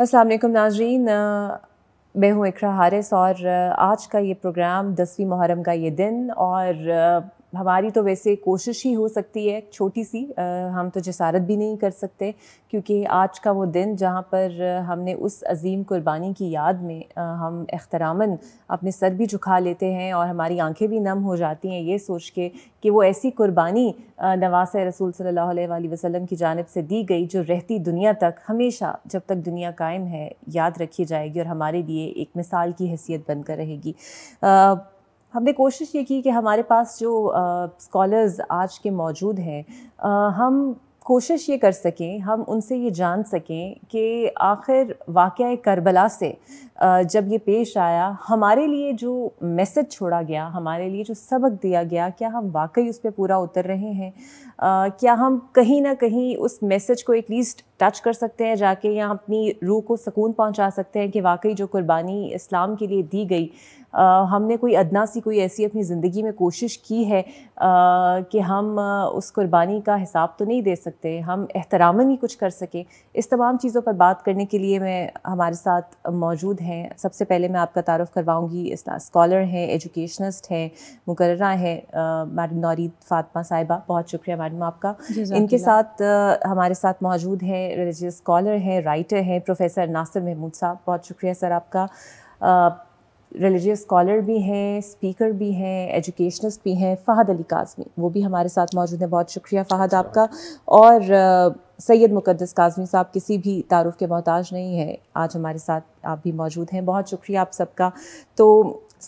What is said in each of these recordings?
असलम नाजरीन मैं हूँ इकरा हारिस और आज का ये प्रोग्राम दसवीं मुहर्रम का ये दिन और हमारी तो वैसे कोशिश ही हो सकती है छोटी सी आ, हम तो जसारत भी नहीं कर सकते क्योंकि आज का वो दिन जहाँ पर हमने उस अजीम कुर्बानी की याद में आ, हम अख्तरामन अपने सर भी झुका लेते हैं और हमारी आंखें भी नम हो जाती हैं ये सोच के कि वो ऐसी कुर्बानी नवास रसूल सल्ला वसम की जानब से दी गई जो रहती दुनिया तक हमेशा जब तक दुनिया कायम है याद रखी जाएगी और हमारे लिए एक मिसाल की हैसियत बनकर रहेगी हमने कोशिश ये की कि हमारे पास जो स्कॉलर्स आज के मौजूद हैं हम कोशिश ये कर सकें हम उनसे ये जान सकें कि आखिर वाक़ करबला से जब ये पेश आया हमारे लिए जो मैसेज छोड़ा गया हमारे लिए जो सबक दिया गया क्या हम वाकई उस पर पूरा उतर रहे हैं क्या हम कहीं ना कहीं उस मैसेज को एटलीस्ट टच कर सकते हैं जाके या अपनी रूह को सुकून पहुंचा सकते हैं कि वाकई जो कुर्बानी इस्लाम के लिए दी गई हमने कोई अदना सी कोई ऐसी अपनी ज़िंदगी में कोशिश की है कि हम उस कुर्बानी का हिसाब तो नहीं दे सकते हम एहतरामन ही कुछ कर सकें इस तमाम चीज़ों पर बात करने के लिए मैं हमारे साथ मौजूद हैं सबसे पहले मैं आपका तारफ़ करवाऊँगी स्कॉलर हैं एजुकेशनस्ट हैं मुकर हैं मैडम नौरीद फातमा साहिबा बहुत शुक्रिया मैडम आपका इनके साथ हमारे साथ मौजूद हैं रिलीजियस स्कॉलर हैं राइटर हैं प्रोफेसर नासिर महमूद साहब बहुत शुक्रिया सर आपका रिलीजियस स्कॉलर भी हैं स्पीकर भी हैं एजुकेशनस्ट भी हैं फ़ाहद अली काजमी वो भी हमारे साथ मौजूद हैं बहुत शुक्रिया फ़ाहद अच्छा। आपका और सैयद मुकदस काजमी साहब किसी भी तारुफ के मोहताज नहीं है आज हमारे साथ आप भी मौजूद हैं बहुत शुक्रिया आप सबका तो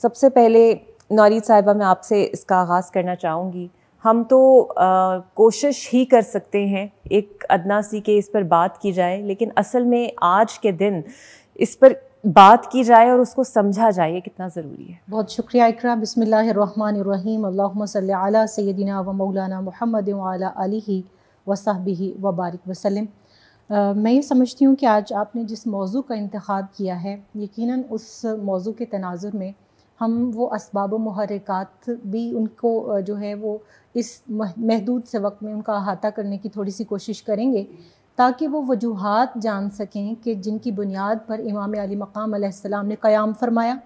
सबसे पहले नौरीद साहिबा मैं आपसे इसका आगाज़ करना चाहूँगी हम तो आ, कोशिश ही कर सकते हैं एक अदना सी के इस पर बात की जाए लेकिन असल में आज के दिन इस पर बात की जाए और उसको समझा जाए कितना ज़रूरी है बहुत शुक्रिया इकरा बसमीम अल्लाम सैदिना व मौलाना मोहम्मद वाली वसाबी वबारक वसलम मैं ये समझती हूँ कि आज आपने जिस मौजू का इंतखब किया है यकीनन उस मौजू के तनाजुर में हम वो इसबाब महरिकात भी उनको जो है वो इस महदूद से वक्त में उनका अहाता करने की थोड़ी सी कोशिश करेंगे ताकि वो वजूहत जान सकें कि जिनकी बुनियाद पर इमाम अली मकाम ने क़याम फरमाया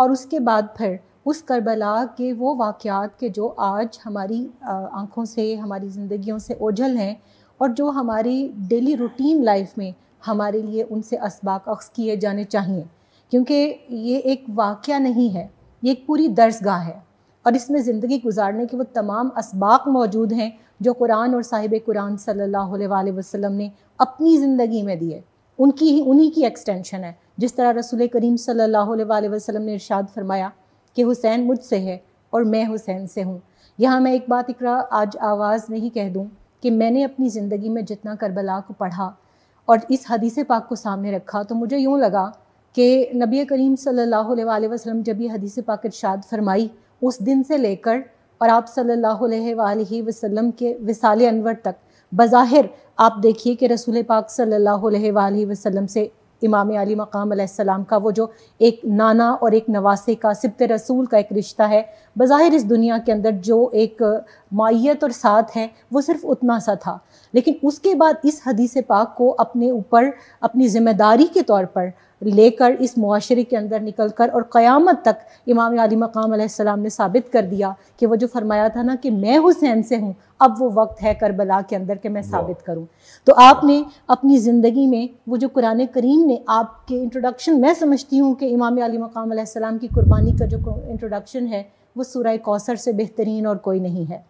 और उसके बाद फिर उस करबला के वो वाक़ात के जो आज हमारी आँखों से हमारी ज़िंदगियों से ओझल हैं और जो हमारी डेली रूटीन लाइफ में हमारे लिए उनसे इसबाक अक्स किए जाने चाहिए क्योंकि ये एक वाक़ नहीं है ये एक पूरी दर्सगाह है और इसमें ज़िंदगी गुजारने के वो तमाम इसबाक मौजूद हैं जो कुरान और साहिब कुरान सल्लल्लाहु अलैहि वसल्लम ने अपनी ज़िंदगी में दिए उनकी ही उन्हीं की एक्सटेंशन है जिस तरह रसूल करीम सल्ला वसलम ने इरशाद फरमाया कि हुसैन मुझसे है और मैं हुसैन से हूँ यहाँ मैं एक बात इकरा आज आवाज़ में ही कह दूँ कि मैंने अपनी ज़िंदगी में जितना करबला को पढ़ा और इस हदीस पाक को सामने रखा तो मुझे यूँ लगा कि नबी करीम सल्लल्लाहु अलैहि वसल्लम जब यह हदीस पाक इरशाद फरमाई उस दिन से लेकर और आप सल्लल्लाहु अलैहि वसल्लम के विसाल अनवर तक बज़ाहिर आप देखिए कि रसूल पाक सल्लल्लाहु अलैहि वसल्लम से इमाम अली मकाम का वो जो एक नाना और एक नवासे का सिबत रसूल का एक रिश्ता है बज़ाहिर इस दुनिया के अंदर जो एक माइत और साथ है वो सिर्फ़ उतना सा था लेकिन उसके बाद इस हदीस पाक को अपने ऊपर अपनी ज़िम्मेदारी के तौर पर लेकर इस माशरे के अंदर निकल कर और क्यामत तक इमाम आली मकाम सलाम ने साबित कर दिया कि वो जो फरमाया था ना कि मैं हुसैन से हूँ अब वो वक्त है करबला के अंदर के मैं साबित करूँ तो आपने अपनी ज़िंदगी में वो जो कुरान करीम ने आपके इंट्रोडक्शन मैं समझती हूँ कि इमाम आली मकाम सलाम की कुर्बानी का जो इंट्रोडक्शन है वो सूर्य कौसर से बेहतरीन और कोई नहीं है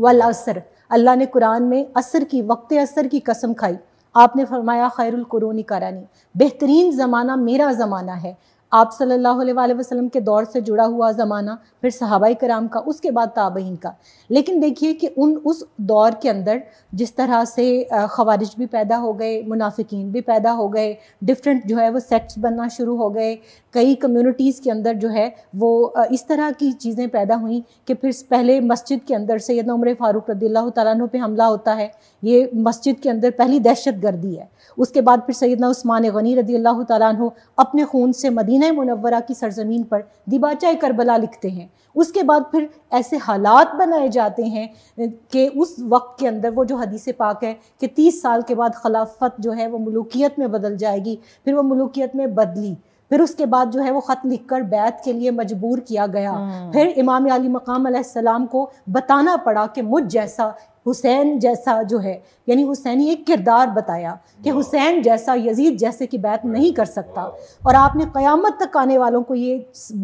वल असर अल्लाह ने कुरान में असर की वक्त असर की कसम खाई आपने फरमाया खैरुल कुरूनी करानी बेहतरीन ज़माना मेरा ज़माना है आप सल्लल्लाहु अलैहि वसल्लम के दौर से जुड़ा हुआ ज़माना फिर सहाबाई कराम का उसके बाद ताबहीन का लेकिन देखिए कि उन उस दौर के अंदर जिस तरह से खवारिज भी पैदा हो गए मुनाफिकीन भी पैदा हो गए डिफरेंट जो है वो सेक्ट्स बनना शुरू हो गए कई कम्यूनिटीज़ के अंदर जो है वो इस तरह की चीज़ें पैदा हुई कि फिर पहले मस्जिद के अंदर से यदि उम्र फ़ारूक रदील्ला तु पर हमला होता है ये मस्जिद के अंदर पहली दहशत गर्दी है उसके बाद फिर सैदना उस्मान गनी रदी अल्लाह तु अपने खून से मदीना मदीना मुनवरा की सरजमीन पर दिबाचा करबला लिखते हैं उसके बाद फिर ऐसे हालात बनाए जाते हैं कि उस वक्त के अंदर वो जो हदीस पाक है कि तीस साल के बाद खिलाफत जो है वो मलूकियत में बदल जाएगी फिर वो मलूकियत में बदली फिर उसके बाद जो है वो ख़त लिख कर बैत के लिए मजबूर किया गया हाँ। फिर इमाम अली मकाम को बताना पड़ा कि मुझ जैसा हुसैन जैसा जो है यानी हुसैन एक किरदार बताया कि हुसैन जैसा यजीद जैसे की बैत नहीं कर सकता और आपने क़यामत तक आने वालों को ये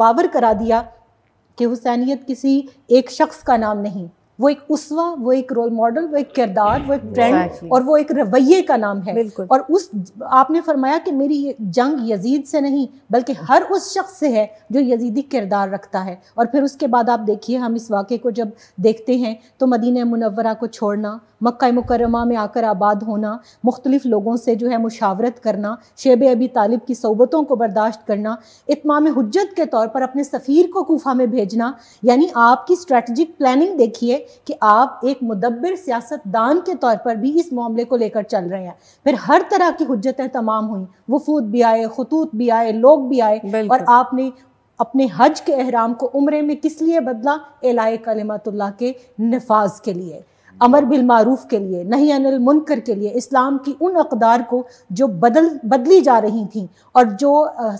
बावर करा दिया कि हुसैनियत किसी एक शख्स का नाम नहीं वो एक उसवा वो एक रोल मॉडल वो एक किरदार वो एक ट्रेंड exactly. और वो एक रवैये का नाम है और उस आपने फरमाया कि मेरी जंग यजीद से नहीं बल्कि हर उस शख्स से है जो यजीदी किरदार रखता है और फिर उसके बाद आप देखिए हम इस वाक़े को जब देखते हैं तो मदीना मुनवरा को छोड़ना मक्का मुकरमा में आकर आबाद होना मुख्तलिफ लोगों से जो है मुशावरत करना शेब अबी तालिब की सोबतों को बर्दाश्त करना इतमाम हजत के तौर पर अपने सफ़ीर को कोफा में भेजना यानी आपकी स्ट्रेटजिक प्लानिंग देखिए कि आप एक मुदबिर सियासतदान के तौर पर भी इस मामले को लेकर चल रहे हैं फिर हर तरह की हजतें तमाम हुई वफूद भी आए खतूत भी आए लोग भी आए और आपने अपने हज के अहराम को उम्र में किस लिए बदला एलाए कलिमतुल्ला के नफाज के लिए अमर बिल मारूफ के लिए नहीं अनिल मुनकर के लिए इस्लाम की उन अकदार को जो बदल बदली जा रही थी और जो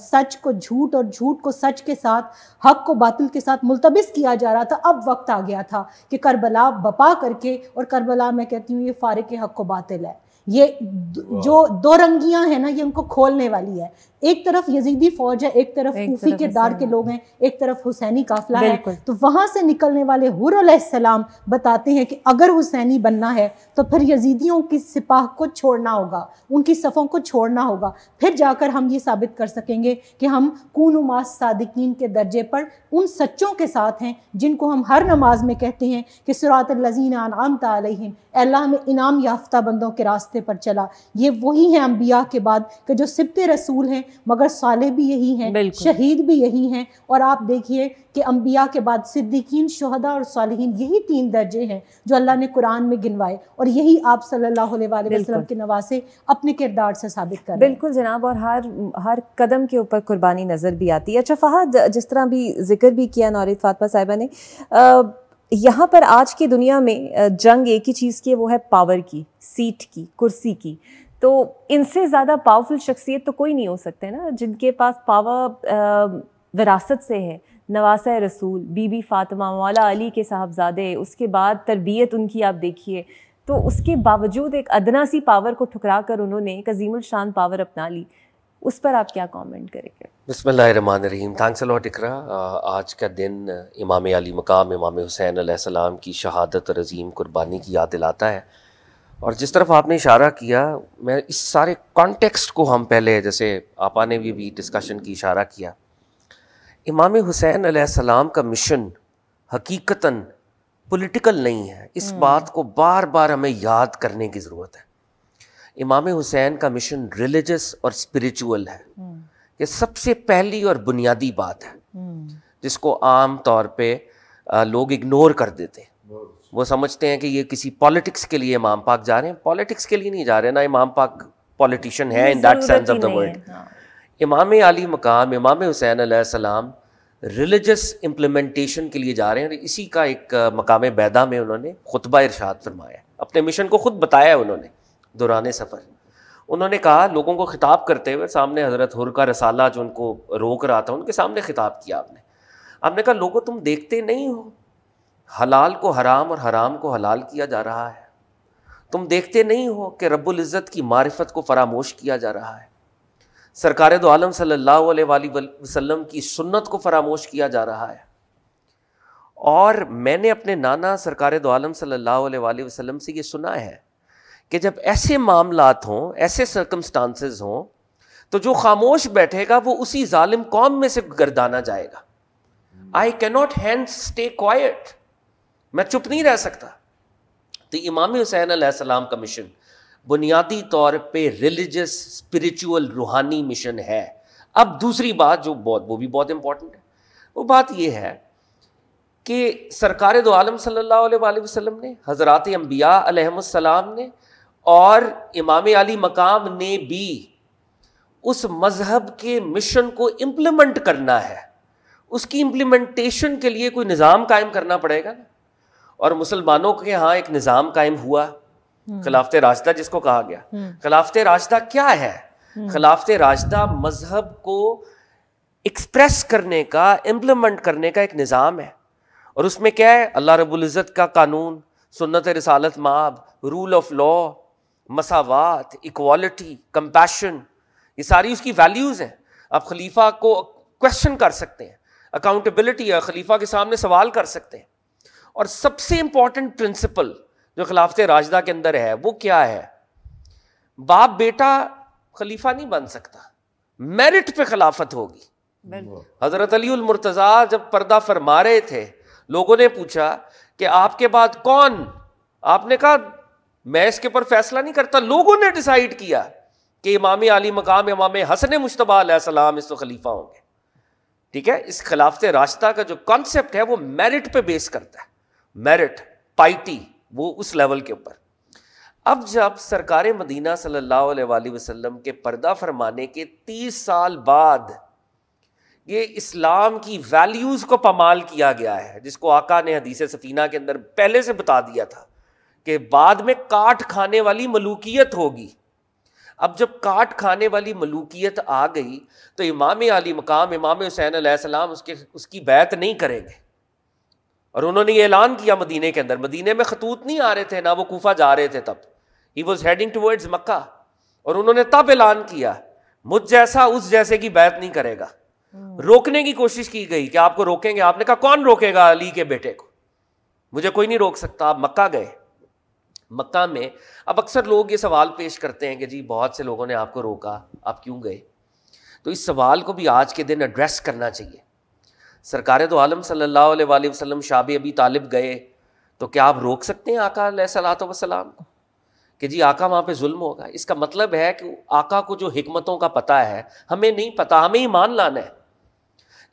सच को झूठ और झूठ को सच के साथ हक को बातिल के साथ मुलतबिस किया जा रहा था अब वक्त आ गया था कि करबला बपा करके और करबला मैं कहती हूँ ये फ़ारक हक को बातिल है ये जो दो रंगियां हैं ना ये उनको खोलने वाली है एक तरफ यजीदी फौज है एक तरफ कूफी के दार के लोग हैं एक तरफ हुसैनी काफिला है तो वहां से निकलने वाले हुर बताते हैं कि अगर हुसैनी बनना है तो फिर यजीदियों की सिपाह को छोड़ना होगा उनकी सफ़ों को छोड़ना होगा फिर जाकर हम ये साबित कर सकेंगे कि हम उमास सादिकीन के दर्जे पर उन सच्चों के साथ हैं जिनको हम हर नमाज में कहते हैं कि सुरात लजीन आम तम अल्लाह में इनाम याफ्ता बंदों के रास्ते पर चला ये वही हैं अम्बिया के बाद कि जो सिपते रसूल हैं मगर साले भी यही हैं शहीद भी यही हैं और आप देखिए कि अम्बिया के बाद सिद्दीकीन शहदा और सालहीन यही तीन दर्जे हैं जो अल्लाह ने कुरान में गिनवाए और यही आप सल्लल्लाहु अलैहि वसल्लम के नवासे अपने किरदार से साबित कर बिल्कुल जनाब और हर हर कदम के ऊपर कुर्बानी नज़र भी आती है अच्छा फहद जिस तरह भी जिक्र भी किया नौरत फातमा साहिबा ने यहाँ पर आज की दुनिया में जंग एक ही चीज़ की वो है पावर की सीट की कुर्सी की तो इनसे ज़्यादा पावरफुल शख्सियत तो कोई नहीं हो सकते ना जिनके पास पावर विरासत से है नवासा रसूल बीबी फ़ातिमा मौला अली के साहबजादे उसके बाद तरबियत उनकी आप देखिए तो उसके बावजूद एक अदना सी पावर को ठुकरा कर उन्होंने एक अजीमुल शान पावर अपना ली उस पर आप क्या कमेंट करेंगे बसमान रहीम थैंक्स अलॉट इकरा आज का दिन इमाम अली मकाम इमाम हुसैन की शहादत और अजीम कुर्बानी की याद दिलाता है और जिस तरफ आपने इशारा किया मैं इस सारे कॉन्टेक्स्ट को हम पहले जैसे आपा ने भी, भी डिस्कशन की इशारा किया इमाम हुसैन सलाम का मिशन हकीकता पॉलिटिकल नहीं है इस हम्म। बात को बार बार हमें याद करने की ज़रूरत है इमाम हुसैन का मिशन रिलीजस और स्पिरिचुअल है हम्म। ये सबसे पहली और बुनियादी बात है हम्म। जिसको आम तौर पे लोग इग्नोर कर देते हैं वो समझते हैं कि ये किसी पॉलिटिक्स के लिए इमाम पाक जा रहे हैं पॉलिटिक्स के लिए नहीं जा रहे ना इमाम पाक पॉलिटिशियन है in that sense of the word इमाम अली मकाम इमाम हुसैन सलाम रिलीजस इम्प्लीमेंटेशन के लिए जा रहे हैं और इसी का एक मकाम बैदा में उन्होंने खुतबा इरशाद फरमाया अपने मिशन को खुद बताया उन्होंने दौरान सफ़र उन्होंने कहा लोगों को खिताब करते हुए सामने हज़रत हुर का रसाला जो उनको रोक रहा था उनके सामने खिताब किया आपने आपने कहा लोगों तुम देखते नहीं हो हलाल को हराम और हराम को हलाल किया जा रहा है तुम देखते नहीं हो कि रब्बुल इज़्ज़त की मारिफत को फरामोश किया जा रहा है सरकार दो आलम सल्लल्लाहु अलैहि वसल्लम की सुन्नत को फरामोश किया जा रहा है और मैंने अपने नाना सरकार दो आलम सल्लल्लाहु अलैहि वसल्लम से ये सुना है कि जब ऐसे मामलात हों ऐसे सरकमस्टांसिस हों तो जो खामोश बैठेगा वो उसी जालिम कौम में से गर्दाना जाएगा I cannot hand stay quiet मैं चुप नहीं रह सकता तो इमाम हुसैन सलाम का मिशन बुनियादी तौर पे रिलीजस स्पिरिचुअल रूहानी मिशन है अब दूसरी बात जो बहुत वो भी बहुत इम्पॉर्टेंट है वो बात ये है कि सरकार दो आलम सल्ला वसलम ने हज़रत अम्बिया अलैहिस्सलाम ने और इमाम अली मकाम ने भी उस मज़हब के मिशन को इम्प्लीमेंट करना है उसकी इम्प्लीमेंटेशन के लिए कोई निज़ाम कायम करना पड़ेगा ना और मुसलमानों के यहाँ एक निज़ाम कायम हुआ हम्म। खिलाफत राजदा जिसको कहा गया हम्म। खिलाफत राजदा क्या है हम्म। खिलाफत राजदा मजहब को एक्सप्रेस करने का इम्प्लीमेंट करने का एक निज़ाम है और उसमें क्या है अल्लाह रबुल्ज़त का कानून सुन्नत रसालत माब रूल ऑफ लॉ मसावत इक्वालिटी कंपैशन ये सारी उसकी वैल्यूज़ हैं आप खलीफा को क्वेश्चन कर सकते हैं अकाउंटेबिलिटी है खलीफा के सामने सवाल कर सकते हैं और सबसे इंपॉर्टेंट प्रिंसिपल जो खिलाफत राजदा के अंदर है वो क्या है बाप बेटा खलीफा नहीं बन सकता मेरिट पे खिलाफत होगी हजरत अली उल मुर्तज़ा जब पर्दा फरमा रहे थे लोगों ने पूछा कि आपके बाद कौन आपने कहा मैं इसके ऊपर फैसला नहीं करता लोगों ने डिसाइड किया कि इमाम अली मकाम इमाम हसन मुशतबा इस तो खलीफा होंगे ठीक है इस खिलाफत रास्ता का जो कॉन्सेप्ट है वो मेरिट पे बेस करता है मेरिट पाइटी वो उस लेवल के ऊपर अब जब सरकार मदीना सल्लल्लाहु अलैहि वसल्लम के पर्दा फरमाने के तीस साल बाद ये इस्लाम की वैल्यूज़ को पमाल किया गया है जिसको आका ने हदीस सफीना के अंदर पहले से बता दिया था कि बाद में काट खाने वाली मलूकियत होगी अब जब काट खाने वाली मलूकियत आ गई तो इमाम आली मकाम इमाम हुसैन सलाम उसके उसकी बैत नहीं करेंगे और उन्होंने ये ऐलान किया मदीने के अंदर मदीने में खतूत नहीं आ रहे थे ना वो कोफा जा रहे थे तब ही वॉज हेडिंग टूवर्ड्स मक्का और उन्होंने तब ऐलान किया मुझ जैसा उस जैसे की बैत नहीं करेगा हम्म। रोकने की कोशिश की गई कि आपको रोकेंगे आपने कहा कौन रोकेगा अली के बेटे को मुझे कोई नहीं रोक सकता आप मक्का गए मक्का में अब अक्सर लोग ये सवाल पेश करते हैं कि जी बहुत से लोगों ने आपको रोका आप क्यों गए तो इस सवाल को भी आज के दिन एड्रेस करना चाहिए सरकार तो आलम सल्ला अलैहि वसल्लम शाब अबी तालिब गए तो क्या आप रोक सकते हैं आका सलात वसलाम को कि जी आका वहाँ पे जुल्म होगा इसका मतलब है कि आका को जो हमतों का पता है हमें नहीं पता हमें मान लाना है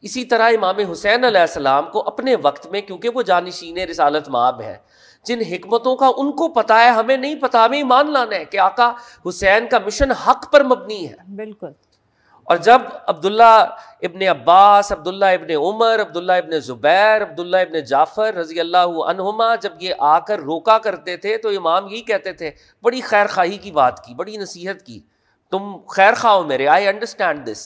इसी तरह इमाम हुसैन आसलम को अपने वक्त में क्योंकि वो जानशीन रिसालत माब है जिन हमतों का उनको पता है हमें नहीं पता हमें मान लाना है कि आका हुसैन का मिशन हक पर मबनी है बिल्कुल और जब अब्दुल्ला इबन अब्बास अब्दुल्ला इबन उमर अब्दुल्ला इबन ज़ुबैर अब्दुल्ला इबन जाफ़र रज़ी अल्लाह अनहुमा जब ये आकर रोका करते थे तो इमाम यही कहते थे बड़ी खैर खाही की बात की बड़ी नसीहत की तुम खैर खाओ मेरे आई अंडरस्टैंड दिस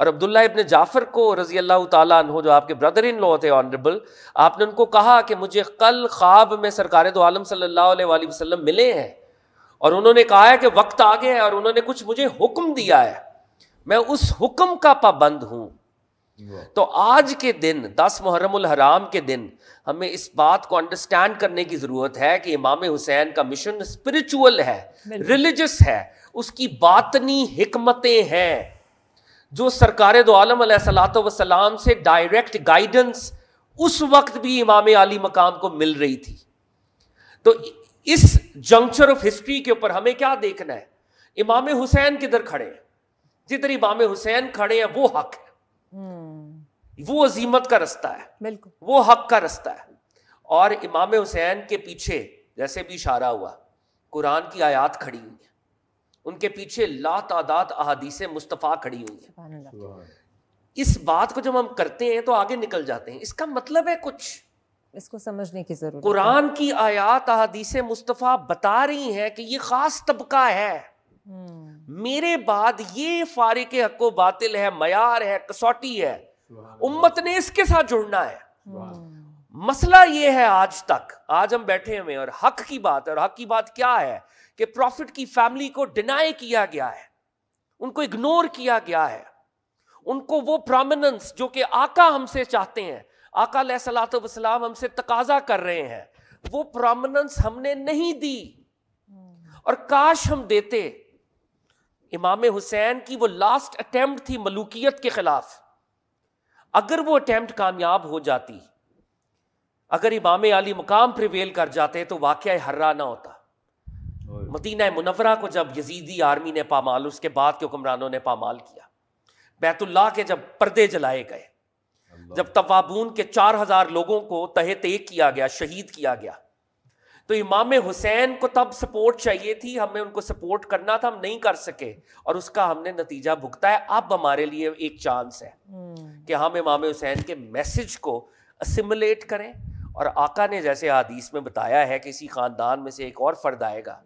और अब्दुल्ला इबन जाफ़र को रज़ी अल्लाह तु जो आपके ब्रदर इन लॉ थे ऑनरेबल आपने उनको कहा कि मुझे कल ख्वाब में सरकार दो आलम सल्ला वसम मिले हैं और उन्होंने कहा है कि वक्त आ गया है और उन्होंने कुछ मुझे हुक्म दिया है मैं उस हुक्म का पाबंद हूं तो आज के दिन दस मुहर्रम हराम के दिन हमें इस बात को अंडरस्टैंड करने की ज़रूरत है कि इमाम हुसैन का मिशन स्पिरिचुअल है रिलीजियस है उसकी बातनी हमतें हैं जो सरकार दो आलम सलाम से डायरेक्ट गाइडेंस उस वक्त भी इमाम आली मकाम को मिल रही थी तो इस जंक्चर ऑफ हिस्ट्री के ऊपर हमें क्या देखना है इमाम हुसैन किधर खड़े हैं जितने इमाम हुसैन खड़े हैं वो हक है हम्म। वो अजीमत का रास्ता है बिल्कुल वो हक का रास्ता है और इमाम हुसैन के पीछे जैसे भी इशारा हुआ कुरान की आयात खड़ी हुई है उनके पीछे ला तादाद अहादीस मुस्तफ़ा खड़ी हुई है इस बात को जब हम करते हैं तो आगे निकल जाते हैं इसका मतलब है कुछ इसको समझने की जरूरत कुरान की आयात अहादीस मुस्तफ़ा बता रही हैं कि ये खास तबका है हम्म। मेरे बाद ये फारिक हक बातिल है मैार है कसौटी है उम्मत ने इसके साथ जुड़ना है मसला ये है आज तक आज हम बैठे हुए और हक की बात और हक की बात क्या है कि प्रॉफिट की फैमिली को डिनाई किया गया है उनको इग्नोर किया गया है उनको वो प्रोमिनेंस जो कि आका हमसे चाहते हैं आका सलात वसलाम हमसे तकाजा कर रहे हैं वो प्रोमिनंस हमने नहीं दी हम्म। और काश हम देते इमाम हुसैन की वो लास्ट अटैम्प्ट थी मलूकियत के खिलाफ अगर वो अटैम्प्ट कामयाब हो जाती अगर इमाम अली मकाम प्रिवेल कर जाते तो वाक़ हर्रा ना होता मदीना मुनवरा को जब यजीदी आर्मी ने पामाल उसके बाद के हुक्मरानों ने पामाल किया बैतुल्ला के जब पर्दे जलाए गए जब तवाबून के चार हजार लोगों को तहे तय किया गया शहीद किया गया तो इमाम हुसैन को तब सपोर्ट चाहिए थी हमें उनको सपोर्ट करना था हम नहीं कर सके और उसका हमने नतीजा भुगता है अब हमारे लिए एक चांस है हम्म। कि हम इमाम हुसैन के मैसेज को असिमुलेट करें और आका ने जैसे हदीस में बताया है कि इसी ख़ानदान में से एक और फ़र्द आएगा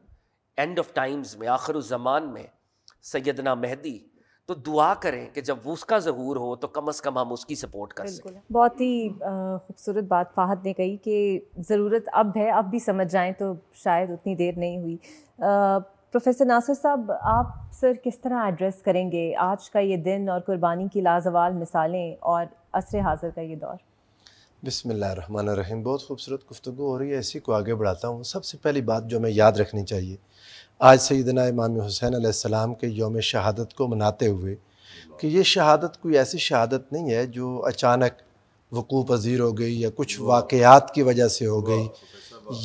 एंड ऑफ टाइम्स में आखिर उस ज़मान में सैदना मेहदी तो दुआ करें कि जब उसका ज़हूर हो तो कम से कम हम उसकी सपोर्ट कर सकें बहुत ही खूबसूरत बात फाहद ने कही कि ज़रूरत अब है अब भी समझ जाएं तो शायद उतनी देर नहीं हुई प्रोफेसर नासिर साहब आप सर किस तरह एड्रेस करेंगे आज का ये दिन और कुर्बानी की लाजवाल मिसालें और असर हाजिर का ये दौर बिसमीम बहुत खूबसूरत गुफ्तु हो रही है इसी को आगे बढ़ाता हूँ सबसे पहली बात जो हमें याद रखनी चाहिए आज दिन इमाम हुसैन आसमाम के योम शहादत को मनाते हुए कि ये शहादत कोई ऐसी शहादत नहीं है जो अचानक वक़ूप पजीर हो गई या कुछ वाक़ात की वजह से हो गई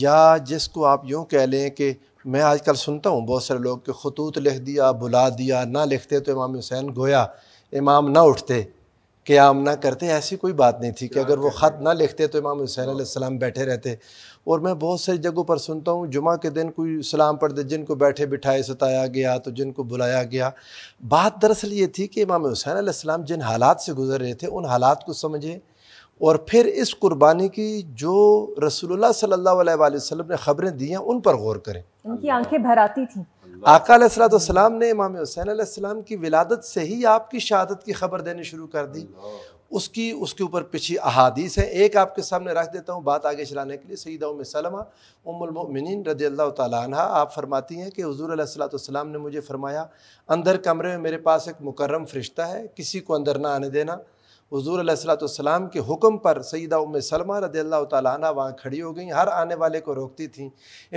या जिसको आप यूँ कह लें कि मैं आजकल सुनता हूँ बहुत सारे लोग के खतूत लिख दिया बुला दिया ना लिखते तो इमाम हुसैन गोया इमाम ना उठते क़्याम ना करते ऐसी कोई बात नहीं थी कि अगर वो ख़त ना लिखते तो इमाम हुसैन आसमाम बैठे रहते और मैं बहुत सारी जगहों पर सुनता हूँ जुमा के दिन कोई सलाम पढ़ दे जिनको बैठे बिठाए सताया गया तो जिनको बुलाया गया बात दरअसल ये थी कि इमाम हुसैन आसमाम जिन हालात से गुजर रहे थे उन हालात को समझें और फिर इस कुर्बानी की जो रसूलुल्लाह सल्लल्लाहु अलैहि वसल्लम ने ख़बरें दी हैं उन पर गौर करें उनकी आंखें भर आती थी आकाम ने इमाम हुसैन की विलादत से ही आपकी शहादत की खबर देनी शुरू कर दी उसकी उसके ऊपर पिछली अहादीस है एक आपके सामने रख देता हूँ बात आगे चलाने के लिए सईद उम सलमा उमिन रजी अल्लाह तह आप फरमाती हैं कि हजूर सलाम ने मुझे फरमाया अंदर कमरे में मेरे पास एक मुकर्रम फरिश्ता है किसी को अंदर ना आने देना हजूर सलाम के हुक्म पर सईद उम सलमा रजी अल्लाह तह वहाँ खड़ी हो गई हर आने वाले को रोकती थी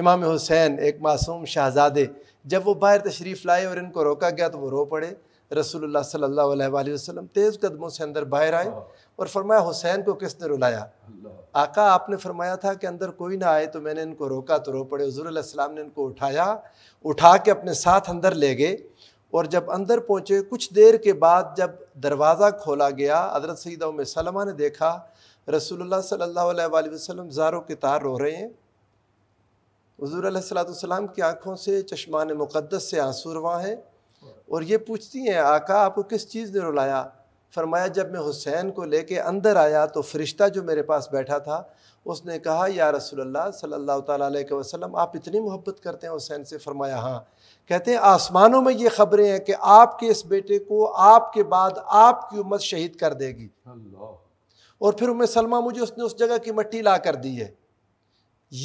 इमाम हुसैन एक मासूम शहजादे जब वो बाहर तशरीफ़ लाए और इनको रोका गया तो वो रो पड़े रसूलुल्लाह सल्लल्लाहु अलैहि वसल्लम तेज़ कदमों से अंदर बाहर आए और फरमाया हुसैन को किसने रुलाया आका आपने फरमाया था कि अंदर कोई ना आए तो मैंने इनको रोका तो रो पड़े हजूराम ने इनको उठाया उठा के अपने साथ अंदर ले गए और जब अंदर पहुँचे कुछ देर के बाद जब दरवाज़ा खोला गया हजरत सईद उम सलमा ने देखा रसूलुल्लाह सल्लल्लाहु अलैहि वसल्लम जारों के तार रो रहे हैं हजूर सलाम की आँखों से चश्मान मुक़दस से आंसू रवा हैं और ये पूछती हैं आका आपको किस चीज़ ने रुलाया फरमाया जब मैं हुसैन को लेके अंदर आया तो फरिश्ता जो मेरे पास बैठा था उसने कहा या रसोल्ला सल्ला तक वसलम आप इतनी मोहब्बत करते हैं हुसैन से फरमाया हाँ कहते हैं आसमानों में ये खबरें हैं कि आपके इस बेटे को आपके बाद आपकी उम्मत शहीद कर देगी और फिर उम्र सलमा मुझे उसने उस जगह की मट्टी ला कर दी है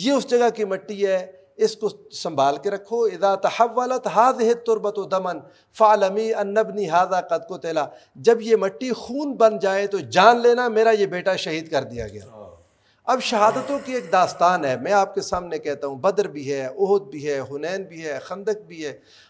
ये उस जगह की मट्टी है इसको संभाल के रखो इदा तहवलत हाज है तुरबत दमन फ़ालमी अन्नबनी हाजा कद को तेला जब ये मट्टी खून बन जाए तो जान लेना मेरा ये बेटा शहीद कर दिया गया अब शहादतों की एक दास्तान है मैं आपके सामने कहता हूँ बद्र भी है उहद भी है हुनैन भी है खंदक भी है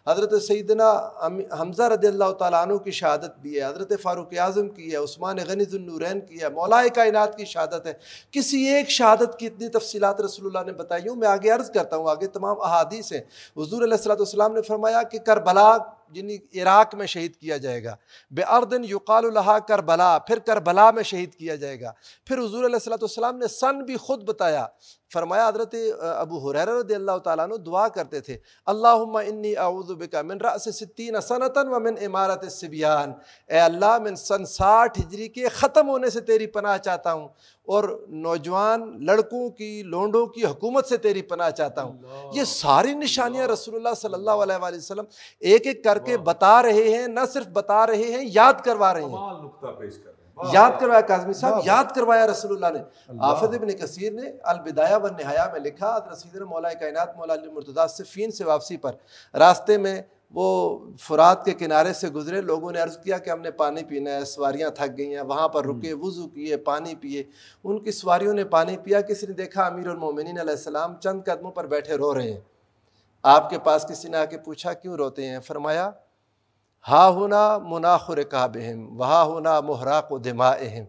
हज़रत सैदना हमज़ा रदी अल्लाह तु की शहादत भी है हज़रत फ़ारूक आज़म की है उस्मान गनीजुलनूरैन की है मौलाए कायनत की शहादत है किसी एक शहादत की इतनी तफसीत रसोल्ला ने बताई हूँ मैं आगे अर्ज़ करता हूँ आगे तमाम अहादीस हैं हजूर सलाम ने फरमाया कि करबला जिन्हें इराक में शहीद किया जाएगा बेअर्दन युकाल करबला फिर करबला में शहीद किया जाएगा फिर हजूर सलाम ने सन भी ख़ुद बताया फरमाया हजरत अबू हुरर रदी अल्लाह तुआ दुआ करते थे अल्लाह इन्नी आउज़बिका मिन रसिन सनतन व मिन इमारत सिबियान ए अल्लाह मिन सन साठ हिजरी के ख़त्म होने से तेरी पनाह चाहता हूँ और नौजवान लड़कों की लोंडों की हुकूमत से तेरी पनाह चाहता हूँ ये सारी निशानियाँ रसूलुल्लाह सल्लल्लाहु अलैहि वसल्लम एक एक करके बता रहे हैं न सिर्फ बता रहे हैं याद करवा रहे हैं याद करवाया काजमी साहब याद करवाया रसूलुल्लाह ने आफत इब्न कसीर ने अलबिदाया व नहाया में लिखा रसीद मौला कायनात मौला मुर्तदा सिफ़ीन से वापसी पर रास्ते में वो फुरात के किनारे से गुजरे लोगों ने अर्ज़ किया कि हमने पानी पीना है सवारियाँ थक गई हैं वहाँ पर रुके हम्म। वज़ू किए पानी पिए उनकी सवारियों ने पानी पिया किसी ने देखा अमीर उलमिन चंद कदमों पर बैठे रो रहे हैं आपके पास किसी ने आके पूछा क्यों रोते हैं फरमाया हा होना मुनाख रकाबहम वहा होना महराक दिमाहम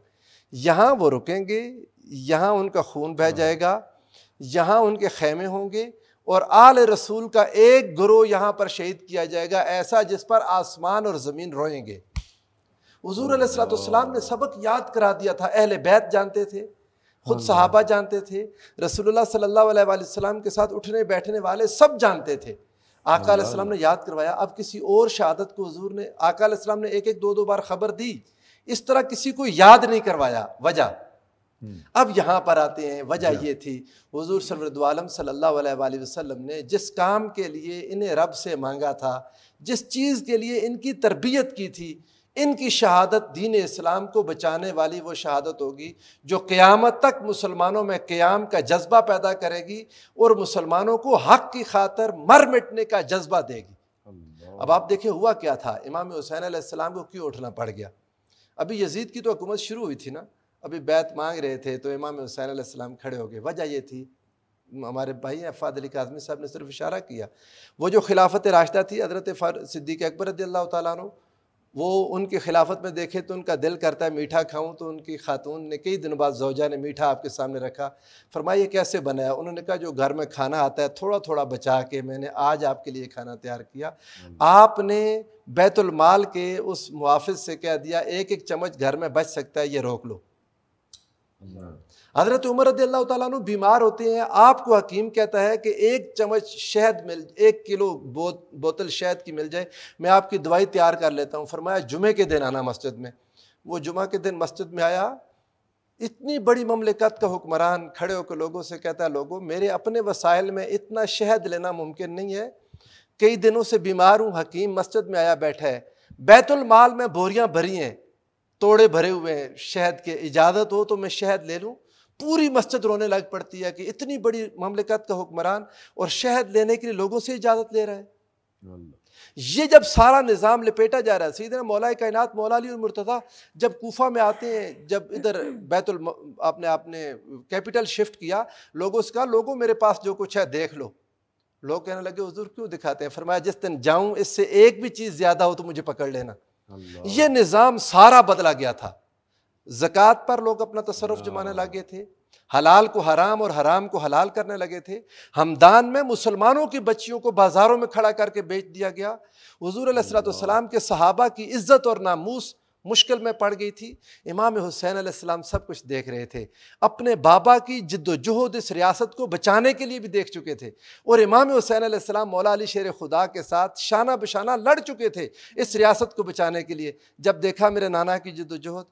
यहाँ वो रुकेंगे यहाँ उनका खून बह हाँ। जाएगा यहाँ उनके खेमे होंगे और आल रसूल का एक ग्रोह यहाँ पर शहीद किया जाएगा ऐसा जिस पर आसमान और ज़मीन रोएंगे हजूर सलाम ने सबक याद करा दिया था अहल बैत जानते थे खुद सहाबा जानते थे रसूल सल्लल्लाहु अलैहि के साथ उठने बैठने वाले सब जानते थे आकाल आकाम ने याद करवाया अब किसी और शहादत को हजूर ने आकाम ने एक एक दो दो बार खबर दी इस तरह किसी को याद नहीं करवाया वजह हम्म। अब यहाँ पर आते हैं वजह यह थी हजूर सरदालम सल्ला वसलम ने जिस काम के लिए इन्हें रब से मांगा था जिस चीज़ के लिए इनकी तरबियत की थी इनकी शहादत दीन इस्लाम को बचाने वाली वो शहादत होगी जो क़्यामत तक मुसलमानों में क़्याम का जज्बा पैदा करेगी और मुसलमानों को हक़ की खातर मर मिटने का जज्बा देगी अब आप देखें हुआ क्या था इमाम हुसैन सलाम को क्यों उठना पड़ गया अभी यजीद की तो हुकूमत शुरू हुई थी ना अभी बैत मांग रहे थे तो इमाम हुसैन सलाम खड़े हो गए वजह ये थी हमारे भाई अफाद अली काजमी साहब ने सिर्फ इशारा किया वो जो खिलाफत रास्ता थी हजरत सिद्दीक अकबर रदी अल्लाह तु वो उनकी खिलाफत में देखे तो उनका दिल करता है मीठा खाऊं तो उनकी खातून ने कई दिनों बाद जौजा ने मीठा आपके सामने रखा फरमाइए कैसे बनाया उन्होंने कहा जो घर में खाना आता है थोड़ा थोड़ा बचा के मैंने आज आपके लिए खाना तैयार किया हम्म। आपने बैतुलमाल के उस मुआफ़ से कह दिया एक एक चम्मच घर में बच सकता है ये रोक लो हज़रत उमर रदी तु बीमार होते हैं आपको हकीम कहता है कि एक चम्मच शहद मिल एक किलो बो, बोतल शहद की मिल जाए मैं आपकी दवाई तैयार कर लेता हूँ फरमाया जुमे के दिन आना मस्जिद में वो जुमा के दिन मस्जिद में आया इतनी बड़ी ममलिकत का हुक्मरान खड़े होकर लोगों से कहता है लोगों मेरे अपने वसायल में इतना शहद लेना मुमकिन नहीं है कई दिनों से बीमार हूँ हकीम मस्जिद में आया बैठा है बैतुलमाल में बोरियाँ भरी हैं तोड़े भरे हुए हैं शहद के इजाज़त हो तो मैं शहद ले लूँ पूरी मस्जिद रोने लग पड़ती है कि इतनी बड़ी ममलिकत का हुक्मरान और शहद लेने के लिए लोगों से इजाज़त ले रहा है ये जब सारा निज़ाम लपेटा जा रहा है सीधे मौला कायनात मौला अली और मुर्तज़ा जब कोफा में आते हैं जब इधर बैतुल आपने आपने कैपिटल शिफ्ट किया लोगों से कहा लोगों मेरे पास जो कुछ है देख लो लोग कहने लगे हजूर क्यों दिखाते हैं फरमाया जिस दिन जाऊं इससे एक भी चीज़ ज़्यादा हो तो मुझे पकड़ लेना ये निज़ाम सारा बदला गया था ज़क़़त पर लोग अपना तसरफ हाँ। जमाने लगे थे हलाल को हराम और हराम को हलाल करने लगे थे हमदान में मुसलमानों की बच्चियों को बाज़ारों में खड़ा करके बेच दिया गया हजूर सलाम के सहाबा की इज़्ज़त और नामूस मुश्किल में पड़ गई थी इमाम हुसैन सलाम सब कुछ देख रहे थे अपने बाबा की जद्दोजहद इस रियासत को बचाने के लिए भी देख चुके थे और इमाम हुसैन सलाम मौला अली शेर खुदा के साथ शाना बशाना लड़ चुके थे इस रियासत को बचाने के लिए जब देखा मेरे नाना की जद्दोजहद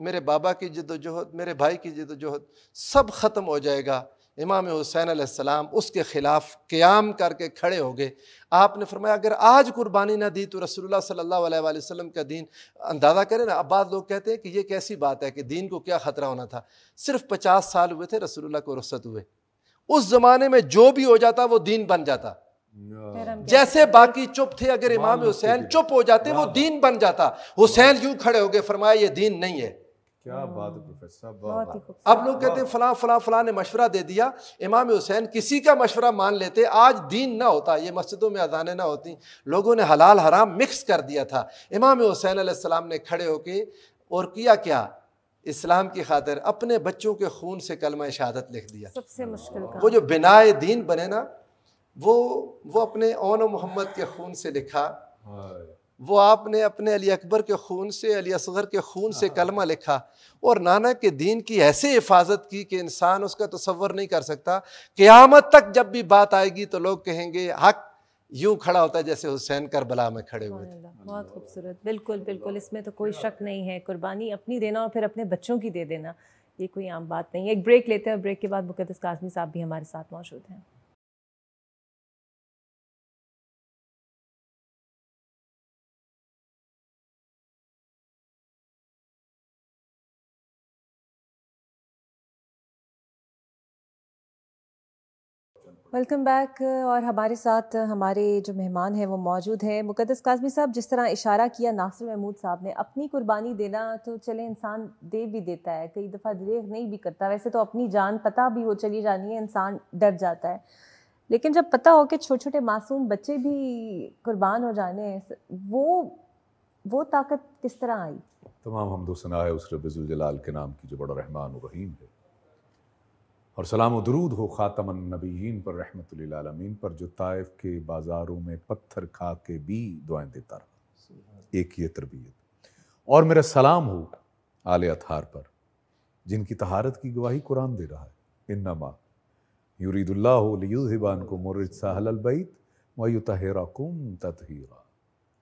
मेरे बाबा की जदोजहद मेरे भाई की जदोजहद सब ख़त्म हो जाएगा इमाम हुसैन सलाम उसके ख़िलाफ़ क़्याम करके खड़े हो गए आपने फरमाया अगर आज कुर्बानी ना दी तो रसोल्ला सल्ला वसम का दीन अंदाज़ा करें ना अब लोग कहते हैं कि ये कैसी बात है कि दीन को क्या ख़तरा होना था सिर्फ पचास साल हुए थे रसोल्ला को रुसत हुए उस ज़माने में जो भी हो जाता वो दीन बन जाता जैसे बाकी चुप थे अगर इमाम हुसैन चुप हो जाते वो दीन बन जाता हुसैन यूँ खड़े हो गए फरमाया ये दीन नहीं है क्या हाँ। बात है प्रोफेसर साहब बहुत ही अब लोग कहते हैं फला फला फला ने मशवरा दे दिया इमाम हुसैन किसी का मशवरा मान लेते आज दीन ना होता ये मस्जिदों में अजानें ना होती लोगों ने हलाल हराम मिक्स कर दिया था इमाम हुसैन आसमाम ने खड़े होके और किया क्या इस्लाम की खातिर अपने बच्चों के खून से कलमा शहादत लिख दिया सबसे मुश्किल वो जो बिनाए दीन बने ना वो वो अपने ओन मोहम्मद के खून से लिखा वो आपने अपने अली अकबर के खून से अली असगर के खून से हाँ। कलमा लिखा और नाना के दीन की ऐसे हिफाजत की कि इंसान उसका तस्वर नहीं कर सकता क्यामत तक जब भी बात आएगी तो लोग कहेंगे हक यूं खड़ा होता है जैसे हुसैन करबला में खड़े हुए थे बहुत खूबसूरत बिल्कुल बिल्कुल इसमें तो कोई शक नहीं है कुर्बानी अपनी देना और फिर अपने बच्चों की दे देना ये कोई आम बात नहीं है एक ब्रेक लेते हैं ब्रेक के बाद मुकदस काजमी साहब भी हमारे साथ मौजूद हैं वेलकम बैक uh, और हमारे साथ uh, हमारे जो मेहमान हैं वो मौजूद हैं मुकदस काजमी साहब जिस तरह इशारा किया नासिर महमूद साहब ने अपनी कुर्बानी देना तो चले इंसान दे भी देता है कई दफ़ा देख नहीं भी करता वैसे तो अपनी जान पता भी हो चली जानी है इंसान डर जाता है लेकिन जब पता हो कि छोटे छोटे मासूम बच्चे भी कुर्बान हो जाने हैं वो वो ताकत किस तरह आई तमाम हमदोसना है उस रबीज़ुलजलाल के नाम की जो बड़ा रहमान रहीम है और सलाम दरूद हो खातम नबीन पर रहमतमीन पर जो ताइफ के बाज़ारों में पत्थर खा के भी दुआएं देता रहा एक ये तरबियत और मेरा सलाम हो आल अथार पर जिनकी तहारत की गवाही कुरान दे रहा है इन नमा यूरीदुल्लाबान को मुरद साहलबैत वयुतहराकुम ततहरा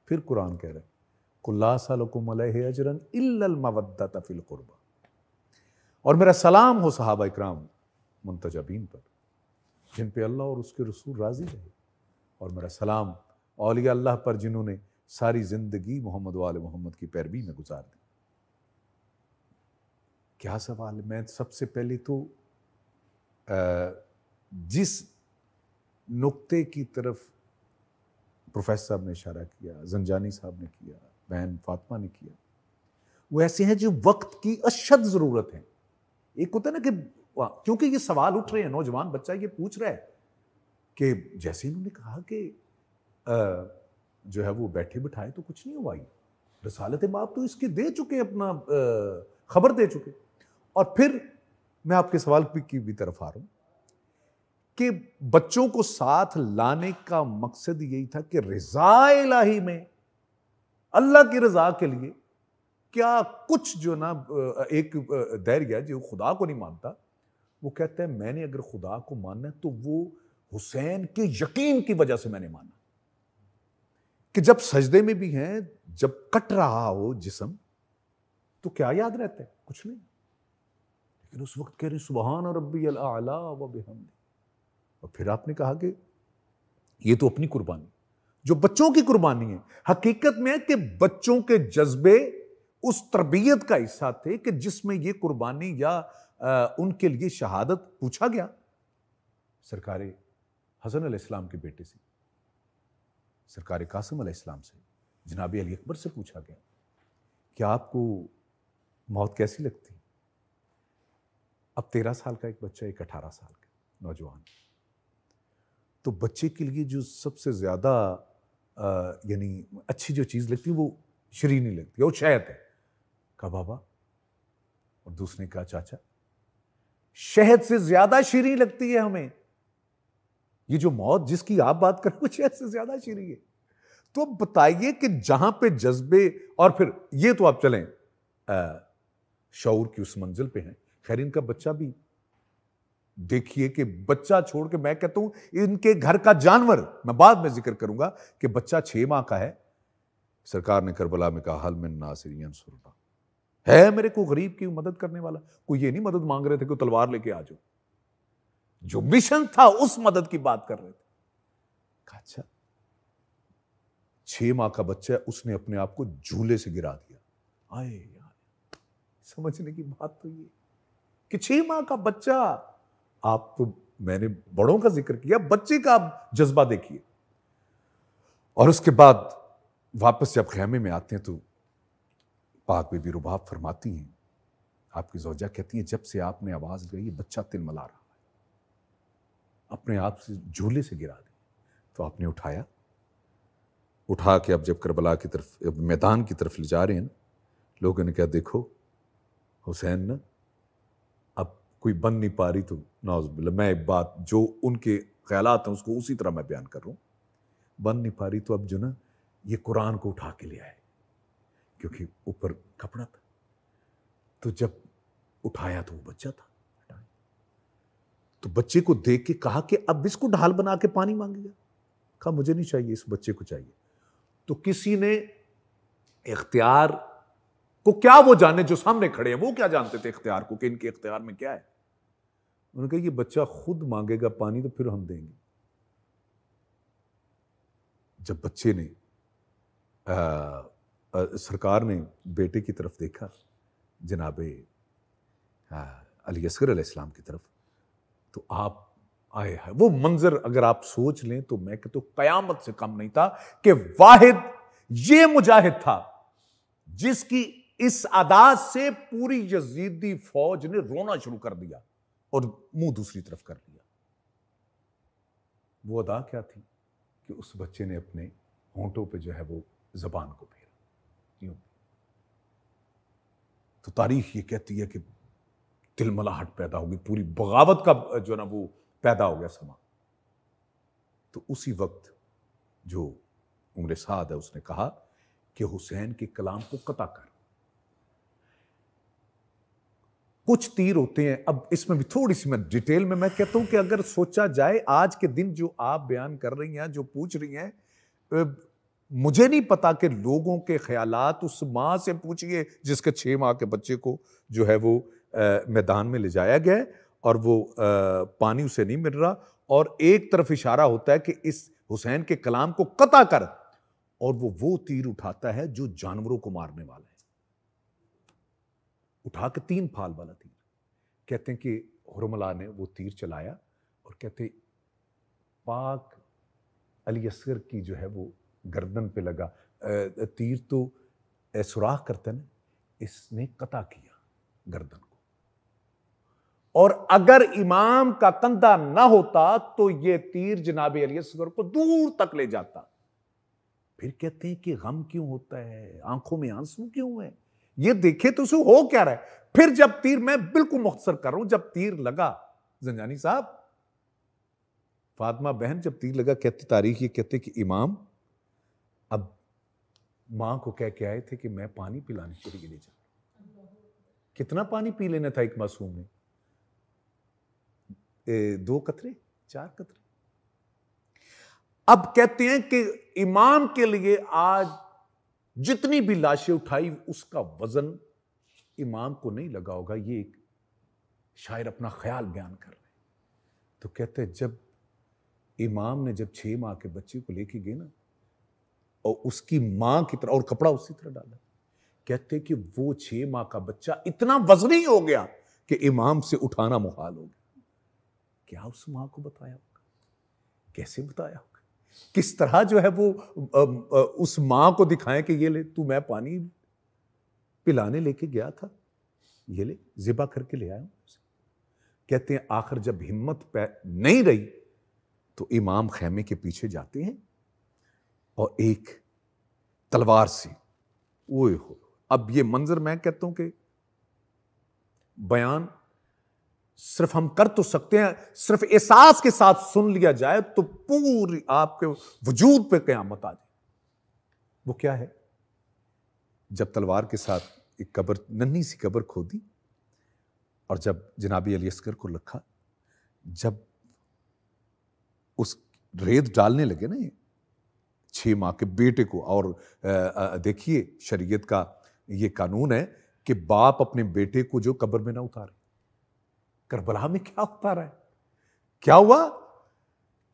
फिर कुरान कह रहे कुल्लासलकुमलजरन इल्लमवद्दा फ़िलकुरबा और मेरा सलाम हो सहाबा इक्राम मुंतजबीन पर जिन पे अल्लाह और उसके रसूल राज़ी रहे और मेरा सलाम औलिया अल्लाह पर जिन्होंने सारी ज़िंदगी मोहम्मद वाल मोहम्मद की पैरवी में गुजार दी क्या सवाल है मैं सबसे पहले तो जिस नुक्ते की तरफ प्रोफेसर साहब ने इशारा किया जंजानी साहब ने किया बहन फातिमा ने किया वो ऐसे हैं जो वक्त की अशद ज़रूरत है एक होता है ना कि वाह क्योंकि ये सवाल उठ रहे हैं नौजवान बच्चा ये पूछ रहा है कि जैसे इन्होंने कहा कि जो है वो बैठे बिठाए तो कुछ नहीं हुआ ये रसालत बाप तो इसके दे चुके अपना खबर दे चुके और फिर मैं आपके सवाल की भी तरफ आ रहा हूं कि बच्चों को साथ लाने का मकसद यही था कि रजा इलाही में अल्लाह की रजा के लिए क्या कुछ जो ना एक दैर गया जो खुदा को नहीं मानता वो कहते हैं मैंने अगर खुदा को मानना है तो वो हुसैन के यकीन की वजह से मैंने माना कि जब सजदे में भी हैं जब कट रहा हो जिसम तो क्या याद रहता है कुछ नहीं लेकिन उस वक्त कह रहे सुबहान और रबी अला और फिर आपने कहा कि ये तो अपनी कुर्बानी जो बच्चों की कुर्बानी है हकीकत में है कि बच्चों के जज्बे उस तरबियत का हिस्सा थे कि जिसमें ये कुर्बानी या आ, उनके लिए शहादत पूछा गया सरकारी हसन इस्लाम के बेटे से सरकार कासम इस्लाम से जनाबी अली अकबर से पूछा गया कि आपको मौत कैसी लगती अब तेरह साल का एक बच्चा एक अठारह साल का नौजवान तो बच्चे के लिए जो सबसे ज़्यादा यानी अच्छी जो चीज़ लगती है वो नहीं लगती वो शायद है कहा बाबा और दूसरे का चाचा शहद से ज्यादा शीरी लगती है हमें ये जो मौत जिसकी आप बात कर रहे शहद से ज्यादा शीरी है तो बताइए कि जहां पे जज्बे और फिर ये तो आप चलें शौर की उस मंजिल पे हैं खैर इनका बच्चा भी देखिए कि बच्चा छोड़ के मैं कहता हूं इनके घर का जानवर मैं बाद में जिक्र करूंगा कि बच्चा छह माह का है सरकार ने करबला में कहा हल में नासिरियन सुरबा है मेरे को गरीब की मदद करने वाला कोई ये नहीं मदद मांग रहे थे कि तलवार लेके आ जाओ जो मिशन था उस मदद की बात कर रहे थे अच्छा छह माह का बच्चा है उसने अपने आप को झूले से गिरा दिया आए यार समझने की बात तो ये कि छह माह का बच्चा आप तो मैंने बड़ों का जिक्र किया बच्चे का आप जज्बा देखिए और उसके बाद वापस जब खेमे में आते हैं तो पाक बीबी रुबाब फरमाती हैं आपकी जोजा कहती हैं जब से आपने आवाज़ गई बच्चा तिल मला रहा है अपने आप से झूले से गिरा दी तो आपने उठाया उठा के अब जब करबला की तरफ मैदान की तरफ ले जा रहे हैं ना लोगों ने कहा देखो हुसैन अब कोई बन नहीं पा रही तो नाउज मैं बात जो उनके ख्याल हैं उसको उसी तरह मैं बयान कर रहा हूँ बन नहीं पा रही तो अब जो ना ये कुरान को उठा के ले आए क्योंकि ऊपर कपड़ा था तो जब उठाया तो वो बच्चा था तो बच्चे को देख के कहा कि अब इसको ढाल बना के पानी मांगेगा कहा मुझे नहीं चाहिए इस बच्चे को चाहिए तो किसी ने इख्तियार को क्या वो जाने जो सामने खड़े हैं वो क्या जानते थे इख्तियार को कि इनके इख्तियार में क्या है उन्होंने कहा ये बच्चा खुद मांगेगा पानी तो फिर हम देंगे जब बच्चे ने आ, सरकार ने बेटे की तरफ देखा जनाब अली असगर अलैहिस्सलाम की तरफ तो आप आए हैं वो मंजर अगर आप सोच लें तो मैं तो कयामत से कम नहीं था कि वाहिद ये मुजाहिद था जिसकी इस अदा से पूरी यजीदी फौज ने रोना शुरू कर दिया और मुंह दूसरी तरफ कर दिया वो अदा क्या थी कि उस बच्चे ने अपने होंठों पे जो है वो जबान को भेज तो तारीख ये कहती है कि तिलमलाहट पैदा होगी पूरी बगावत का जो ना वो पैदा हो गया समा तो उसी वक्त जो उम्र साद है उसने कहा कि हुसैन के कलाम को कता कर कुछ तीर होते हैं अब इसमें भी थोड़ी सी मैं डिटेल में मैं कहता हूं कि अगर सोचा जाए आज के दिन जो आप बयान कर रही हैं जो पूछ रही हैं मुझे नहीं पता कि लोगों के ख्यालात उस माँ से पूछिए जिसके छः माह के बच्चे को जो है वो आ, मैदान में ले जाया गया है और वो आ, पानी उसे नहीं मिल रहा और एक तरफ इशारा होता है कि इस हुसैन के कलाम को कता कर और वो वो तीर उठाता है जो जानवरों को मारने वाला है उठा के तीन फाल वाला तीर कहते हैं कि हरमला ने वो तीर चलाया और कहते पाक अली असगर की जो है वो गर्दन पे लगा तीर तो सुराख करते ना इसने कता किया गर्दन को और अगर इमाम का कंधा ना होता तो यह तीर जनाब अली असगर को दूर तक ले जाता फिर कहते हैं कि गम क्यों होता है आंखों में आंसू क्यों है ये देखे तो उसे हो क्या रहा है फिर जब तीर मैं बिल्कुल मुख्तर कर रहा हूं जब तीर लगा जंजानी साहब फातमा बहन जब तीर लगा कहते तारीख ये कहते कि इमाम अब माँ को कह के आए थे कि मैं पानी पिलाने के लिए ले जा कितना पानी पी लेना था एक मासूम ने ए, दो कतरे चार कतरे अब कहते हैं कि इमाम के लिए आज जितनी भी लाशें उठाई उसका वजन इमाम को नहीं लगा होगा ये एक शायर अपना ख्याल बयान कर रहे तो कहते हैं जब इमाम ने जब छह माह के बच्चे को लेके गए ना और उसकी मां की तरह और कपड़ा उसी तरह डाला कहते कि वो छह माह का बच्चा इतना वजनी हो गया कि इमाम से उठाना मुहाल हो गया क्या उस मां को बताया होगा कैसे बताया होगा किस तरह जो है वो आ, आ, उस मां को दिखाएं कि ये ले तू मैं पानी पिलाने लेके गया था ये ले जिबा करके ले आया कहते हैं आखिर जब हिम्मत नहीं रही तो इमाम खेमे के पीछे जाते हैं और एक तलवार से ओए हो अब ये मंजर मैं कहता हूं कि बयान सिर्फ हम कर तो सकते हैं सिर्फ एहसास के साथ सुन लिया जाए तो पूरी आपके वजूद पे क्यामत आ जाए वो क्या है जब तलवार के साथ एक कब्र नन्ही सी कब्र खोदी और जब जनाबी अली असगर को रखा जब उस रेत डालने लगे ना ये छः माह के बेटे को और देखिए शरीयत का ये कानून है कि बाप अपने बेटे को जो कब्र में ना उतारे करबला में क्या उतारा है क्या हुआ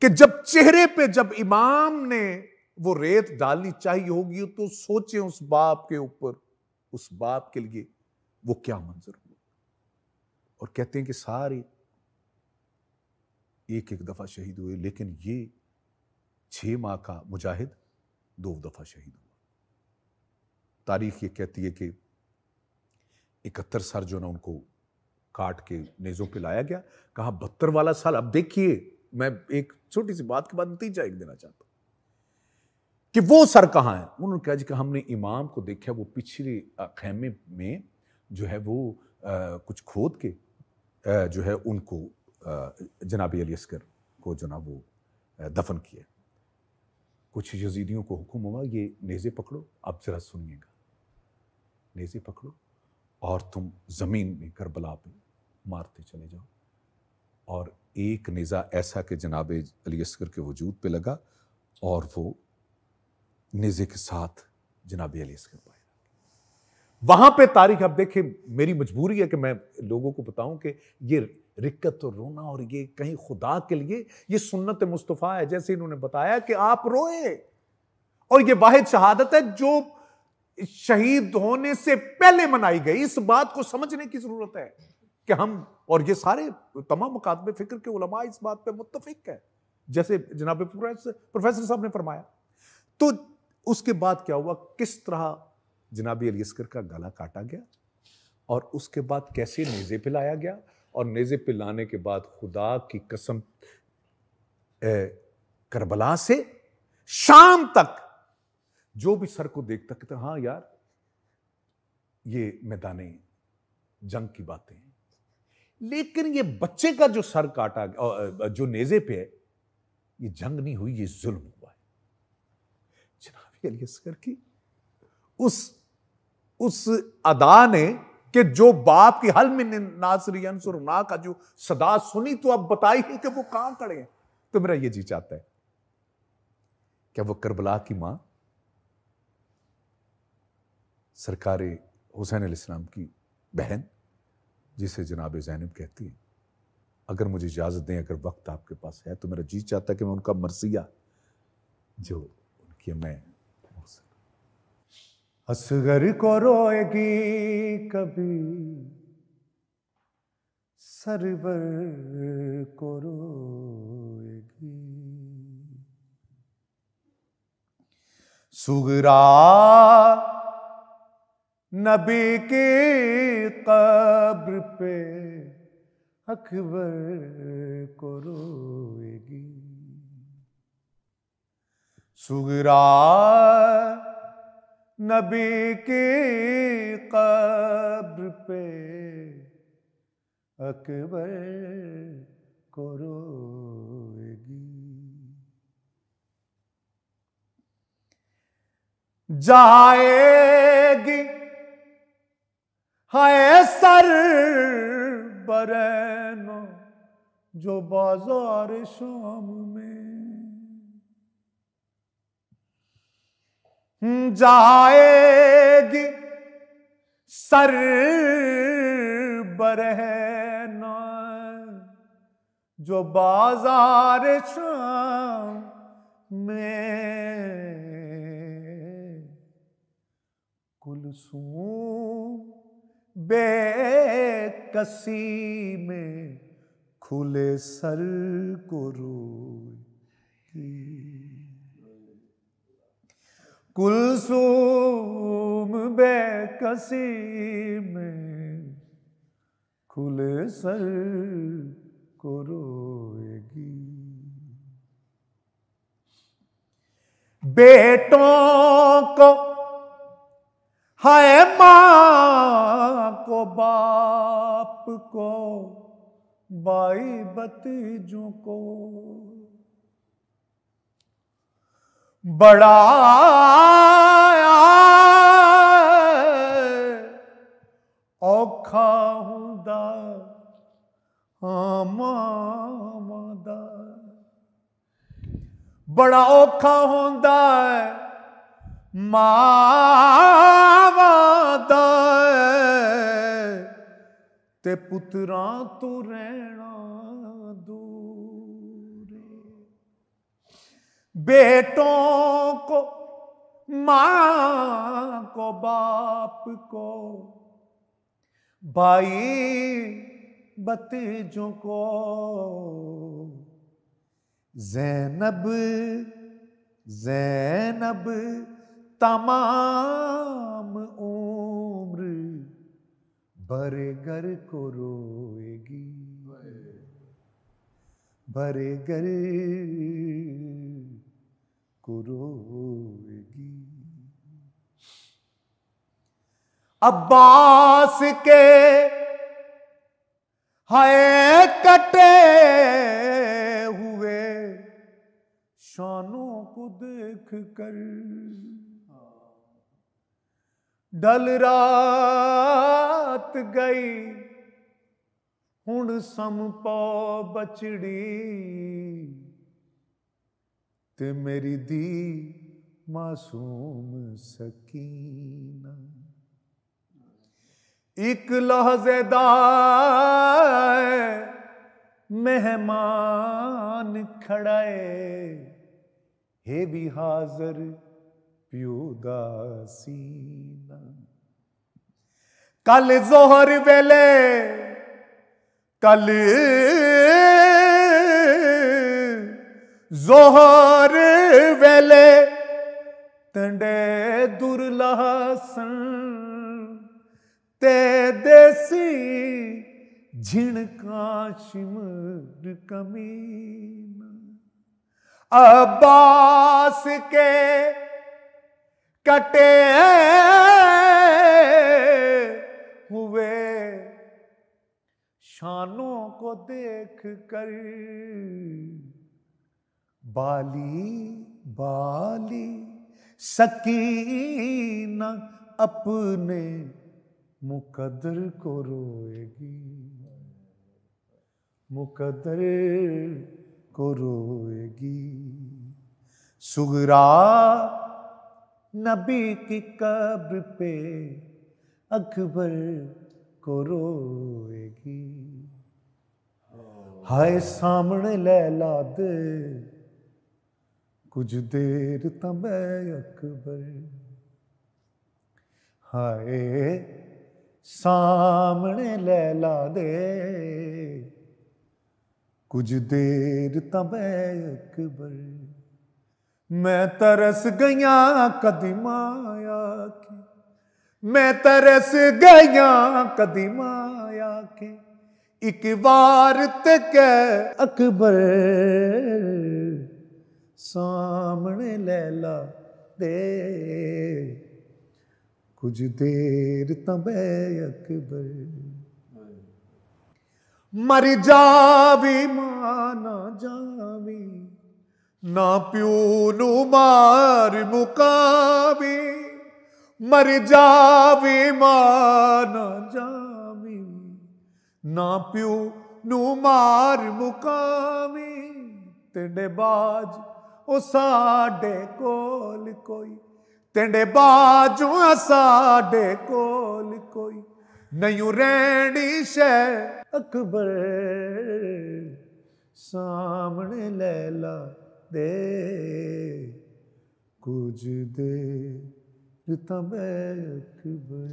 कि जब चेहरे पे जब इमाम ने वो रेत डालनी चाहिए होगी तो सोचे उस बाप के ऊपर उस बाप के लिए वो क्या मंजर हुआ और कहते हैं कि सारे एक एक दफा शहीद हुए लेकिन ये छः माह का मुजाहिद दो दफ़ा शहीद हुआ तारीख ये कहती है कि इकहत्तर साल जो ना उनको काट के नेज़ों पे लाया गया कहा बहत्तर वाला साल अब देखिए मैं एक छोटी सी बात के बाद नतीजा एक देना चाहता हूँ कि वो सर कहाँ है उन्होंने कहा जी कि हमने इमाम को देखा वो पिछले खेमे में जो है वो आ, कुछ खोद के आ, जो है उनको जनाबी अली असकर को जो ना वो दफन किया कुछ यजीदियों को हुक्म हुआ ये नेज़े पकड़ो आप ज़रा सुनिएगा नेज़े पकड़ो और तुम ज़मीन में करबला पे मारते चले जाओ और एक नेज़ा ऐसा कि जनाब अली असगर के वजूद पे लगा और वो नेज़े के साथ जनाब अली असगर पाए वहाँ पे तारीख आप देखें मेरी मजबूरी है कि मैं लोगों को बताऊं कि ये रिक्कत और रोना और ये कहीं खुदा के लिए ये सुन्नत मुस्तफ़ा है जैसे इन्होंने बताया कि आप रोए और ये वाहिद शहादत है जो शहीद होने से पहले मनाई गई इस बात को समझने की ज़रूरत है कि हम और ये सारे तमाम मुकादमे फिक्र के उलमा इस बात पे मुतफिक है जैसे जनाब प्रोफेसर साहब ने फरमाया तो उसके बाद क्या हुआ किस तरह जनाबी अली का गला काटा गया और उसके बाद कैसे नेज़े पिलाया गया और नेज़े पे लाने के बाद खुदा की कसम ए, करबला से शाम तक जो भी सर को देखता कहता हाँ यार ये मैदान जंग की बातें हैं लेकिन ये बच्चे का जो सर काटा जो नेजे पे है ये जंग नहीं हुई ये जुल्म हुआ है जनाब अली असगर की उस उस अदा ने कि जो बाप की हल में नासरी अंसुर ना का जो सदा सुनी तो अब ही कि वो कहां खड़े हैं तो मेरा ये जी चाहता है क्या वो करबला की मां सरकारी हुसैन इस्लाम की बहन जिसे जनाब जैनब कहती है अगर मुझे इजाज़त दें अगर वक्त आपके पास है तो मेरा जी चाहता है कि मैं उनका मरसिया जो उनकी मैं असगर को रोएगी कभी सरवर को रोएगी सुगरा नबी की कब्र पे अकबर को रोएगी सुगरा नबी की कब्र पे अकबर को रोएगी जाएगी हाय सर बरेनो जो बाजार शाम में जाएगी सर बरहना जो बाजार शाम में कुलसूम बेकसी में खुले सर को रोई कुलसूम बेकसी में खुले सर को रोएगी बेटों को है माँ को बाप को बाई बतीजों को बड़ा ਕਮਾਉਂਦਾ ਬੜਾ ਔਖਾ ਹੁੰਦਾ ਹੈ ਮਾਵਾ ਦਾ ਤੇ ਪੁੱਤਰਾਂ ਤੋਂ ਰਹਿਣਾ ਦੂਰ ਬੇਟੋਂ ਕੋ माँ को बाप को भाई बतीजों को जैनब जैनब तमाम उम्र बरे घर को रोएगी बरे घर को रोएगी अब्बास के ਹਾਏ ਕਟੇ ਹੋਏ ਸ਼ਾਨੋਂ ਕੋ ਦੇਖ ਕਰ ਡਲ ਰਾਤ ਗਈ ਹੁਣ ਸੰਪੋ ਬਚੜੀ ਤੇ ਮੇਰੀ ਦੀ ਮਾਸੂਮ ਸਕੀਨਾ ਇੱਕ ਲਹਜ਼ੇ ਦਾ ਮਹਿਮਾਨ ਖੜਾ ਏ ਹੈ ਵੀ ਹਾਜ਼ਰ ਪਿਉ ਦਾ ਸੀਨਾ ਕੱਲ ਜ਼ੋਹਰ ਵੇਲੇ ਕੱਲ ਜ਼ੋਹਰ ਵੇਲੇ ਤੰਡੇ ਦੁਰਲਾਸਨ ते देसी झिणका शिमर कमी अब्बास के कटे हुए शानों को देख कर बाली बाली सकीना अपने मुकदर को रोएगी मुकदर को रोएगी सुगरा नबी की कब्र पे अकबर को रोएगी हाय सामने लैला दे कुछ देर तब अकबर हाय ਸਾਹਮਣੇ ਲੈ ਲਾ ਦੇ कुछ देर तब अकबर मैं तरस गया कदमाया के मैं तरस गया कदमाया के एक बार तक अकबर सामने लैला दे ਕੁਝ ਦੇਰ ਤਾਂ ਬੈ ਅਕਬਰ ਮਰ ਜਾਵੀ ਮਾਂ ਨਾ ਜਾਵੇ ਨਾ ਪਿਓ ਨੂੰ ਮਾਰ ਮੁਕਾਵੇ ਮਰ ਜਾਵੀ ਮਾਂ ਨਾ ਜਾਵੇ ਨਾ ਪਿਓ ਨੂੰ ਮਾਰ ਮੁਕਾਵੇ ਤੇਡੇ ਬਾਜ ਉਹ ਸਾਡੇ ਕੋਲ ਕੋਈ तेंडे बाजू साडे कोल कोई नहीं रहनी शह अकबर सामने लैला दे कुछ देर तब अकबर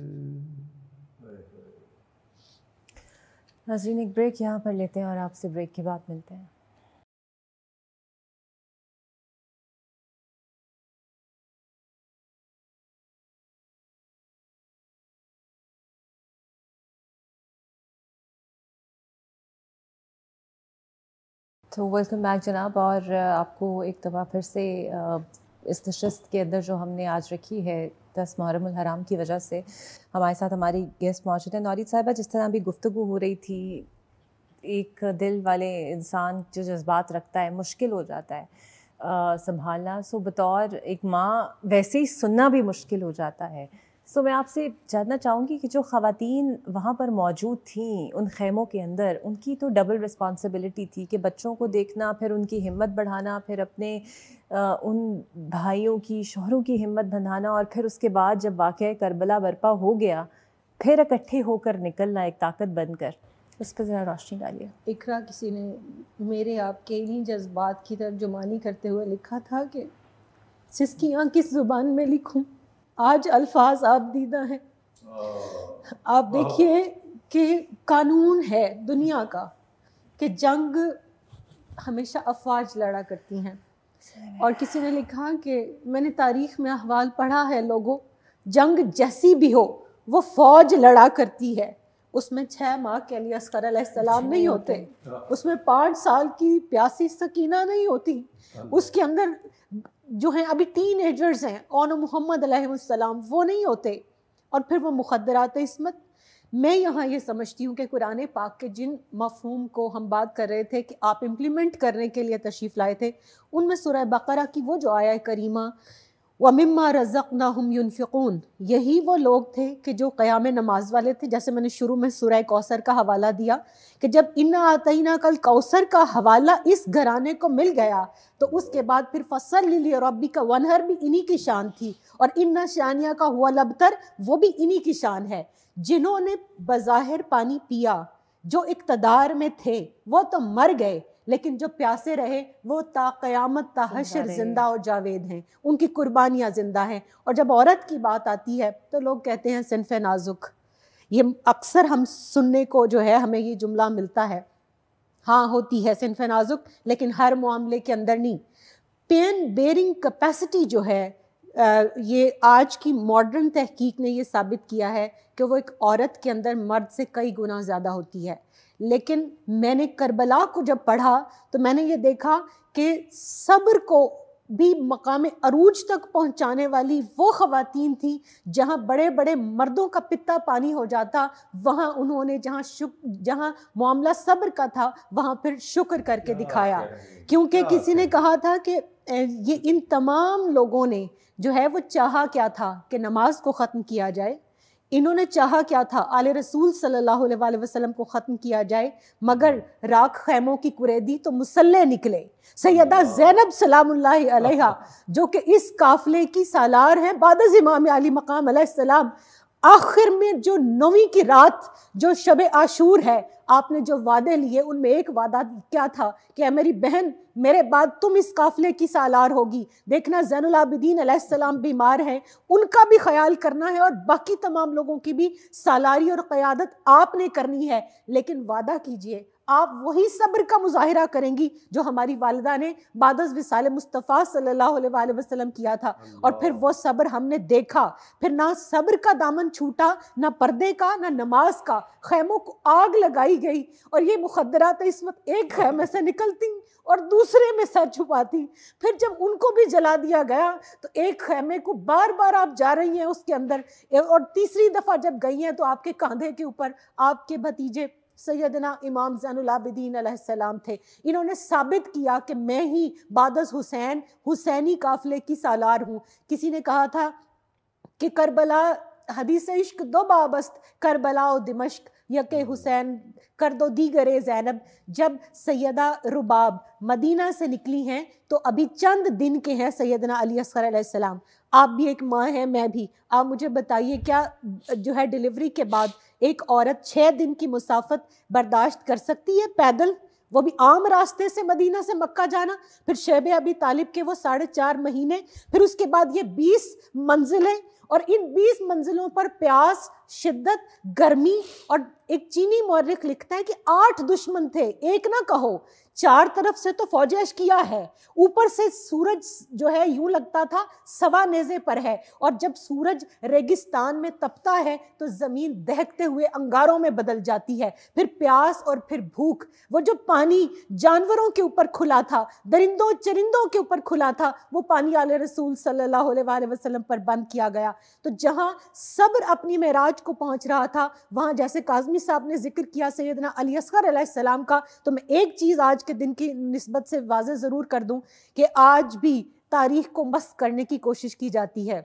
नाजरीन एक ब्रेक यहाँ पर लेते हैं और आपसे ब्रेक के बाद मिलते हैं तो वेलकम बैक जनाब और आपको एक दफ़ा फिर से इस नशस्त के अंदर जो हमने आज रखी है दस मुहरम हराम की वजह से हमारे साथ हमारी गेस्ट मौजूद है नौरीद साहिबा जिस तरह अभी गुफ्तु हो रही थी एक दिल वाले इंसान जो जज्बात रखता है मुश्किल हो जाता है संभालना सो बतौर एक माँ वैसे ही सुनना भी मुश्किल हो जाता है सो मैं आपसे जानना चाहूँगी कि जो ख़वान वहाँ पर मौजूद थीं उन खेमों के अंदर उनकी तो डबल रिस्पॉन्सिबिलिटी थी कि बच्चों को देखना फिर उनकी हिम्मत बढ़ाना फिर अपने आ, उन भाइयों की शोहरों की हिम्मत बढ़ाना और फिर उसके बाद जब वाक़ करबला बर्पा हो गया फिर इकट्ठे होकर निकलना एक ताकत बनकर उस पर ज़रा रोशनी डालिए इकरा किसी ने मेरे आपके इन्हीं जज्बात की तरफ जुमानी करते हुए लिखा था कि सिसकियाँ किस ज़ुबान में लिखूँ आज अल्फाज आप दीदा है हाँ। आप देखिए हाँ। कि कानून है दुनिया का कि जंग हमेशा अफवाज लड़ा करती हैं और किसी ने लिखा कि मैंने तारीख में अहवाल पढ़ा है लोगों जंग जैसी भी हो वो फौज लड़ा करती है उसमें छः माह के लिए असकर सलाम नहीं होते उसमें पाँच साल की प्यासी सकीना नहीं होती हाँ। उसके अंदर जो हैं अभी टीन एजर्स हैं ओन मोहम्मद अलैहिस्सलाम वो नहीं होते और फिर वो मुखदरात इसमत मैं यहाँ ये समझती हूँ कि कुरान पाक के जिन मफहूम को हम बात कर रहे थे कि आप इम्प्लीमेंट करने के लिए तशरीफ़ लाए थे उनमें सुरह बकरा की वो जो आया करीमा व रज़क ना हम यूनफ़िकून यही वो लोग थे कि जो क़याम नमाज वाले थे जैसे मैंने शुरू में सुरह कौसर का हवाला दिया कि जब इन्ना आतना कल कौसर का हवाला इस घराने को मिल गया तो उसके बाद फिर फसल ली और अबी का वनहर भी इन्हीं की शान थी और इन्ना शानिया का हुआ लबतर वो भी इन्हीं की शान है जिन्होंने बज़ाहिर पानी पिया जो इकतदार में थे वो तो मर गए लेकिन जो प्यासे रहे वो ताक़यामत ताहशर जिंदा और जावेद हैं उनकी कुर्बानियाँ ज़िंदा हैं और जब औरत की बात आती है तो लोग कहते हैं सिनफ नाजुक ये अक्सर हम सुनने को जो है हमें ये जुमला मिलता है हाँ होती है सिनफ नाजुक लेकिन हर मामले के अंदर नहीं पेन बेरिंग कैपेसिटी जो है ये आज की मॉडर्न तहकीक ने ये साबित किया है कि वो एक औरत के अंदर मर्द से कई गुना ज़्यादा होती है लेकिन मैंने करबला को जब पढ़ा तो मैंने ये देखा कि सब्र को भी मकाम अरूज तक पहुंचाने वाली वो ख़वातीन थी जहां बड़े बड़े मर्दों का पिता पानी हो जाता वहां उन्होंने जहां शुक जहां मामला सब्र का था वहां फिर शुक्र करके दिखाया क्योंकि किसी ने कहा था कि ये इन तमाम लोगों ने जो है वो चाहा क्या था कि नमाज को ख़त्म किया जाए इन्होंने चाहा क्या था आल रसूल सल्लल्लाहु अलैहि वसल्लम को ख़त्म किया जाए मगर राख खैमों की कुरेदी तो मुसल्ले निकले सैदा जैनब सलाम जो कि इस काफ़िले की सालार हैं बाद इमाम अली मकाम अलैहिस्सलाम आखिर में जो नवी की रात जो शब आशूर है आपने जो वादे लिए उनमें एक वादा क्या था कि मेरी बहन मेरे बाद तुम इस काफिले की सालार होगी देखना जैनलाबिदीन सलाम बीमार हैं उनका भी ख्याल करना है और बाकी तमाम लोगों की भी सालारी और क़्यादत आपने करनी है लेकिन वादा कीजिए आप वही सब्र का मुजाहरा करेंगी जो हमारी वालदा ने बादस विसाल मुस्तफ़ा सल्लल्लाहु अलैहि वसल्लम किया था और फिर वो सब्र हमने देखा फिर ना सब्र का दामन छूटा ना पर्दे का ना नमाज का खैमों को आग लगाई गई और ये मुखदरात इस वक्त एक खैमे से निकलती और दूसरे में सर छुपाती फिर जब उनको भी जला दिया गया तो एक खैमे को बार बार आप जा रही हैं उसके अंदर और तीसरी दफ़ा जब गई हैं तो आपके कंधे के ऊपर आपके भतीजे सैदना इमाम जैनदीन सलाम थे इन्होंने साबित किया कि मैं ही बादस हुसैन हुसैनी काफिले की सालार हूँ किसी ने कहा था कि करबला हदीस इश्क दो बाबस्त करबला और दिमश्क यके हुसैन कर दो दीगरे जैनब जब सैदा रुबाब मदीना से निकली हैं तो अभी चंद दिन के हैं सैदना अली असगर सलाम आप भी एक माँ हैं मैं भी आप मुझे बताइए क्या जो है डिलीवरी के बाद एक औरत छः दिन की मुसाफत बर्दाश्त कर सकती है पैदल वो भी आम रास्ते से मदीना से मक्का जाना फिर शेब अभी तालिब के वो साढ़े चार महीने फिर उसके बाद ये बीस मंजिलें और इन बीस मंजिलों पर प्यास शिद्दत गर्मी और एक चीनी मौर्रिक लिखता है कि आठ दुश्मन थे एक ना कहो चार तरफ से तो फौज किया है ऊपर से सूरज जो है यूं लगता था सवा नेजे पर है और जब सूरज रेगिस्तान में तपता है तो ज़मीन दहकते हुए अंगारों में बदल जाती है फिर प्यास और फिर भूख वो जो पानी जानवरों के ऊपर खुला था दरिंदों चरिंदों के ऊपर खुला था वो पानी आल रसूल सल्लल्लाहु अलैहि वसल्लम पर बंद किया गया तो जहाँ सब्र अपनी महराज को पहुँच रहा था वहाँ जैसे काजमी आजमी साहब ने जिक्र किया सैदना अली असगर सलाम का तो मैं एक चीज़ आज के दिन की नस्बत से वाज ज़रूर कर दूँ कि आज भी तारीख को मस्त करने की कोशिश की जाती है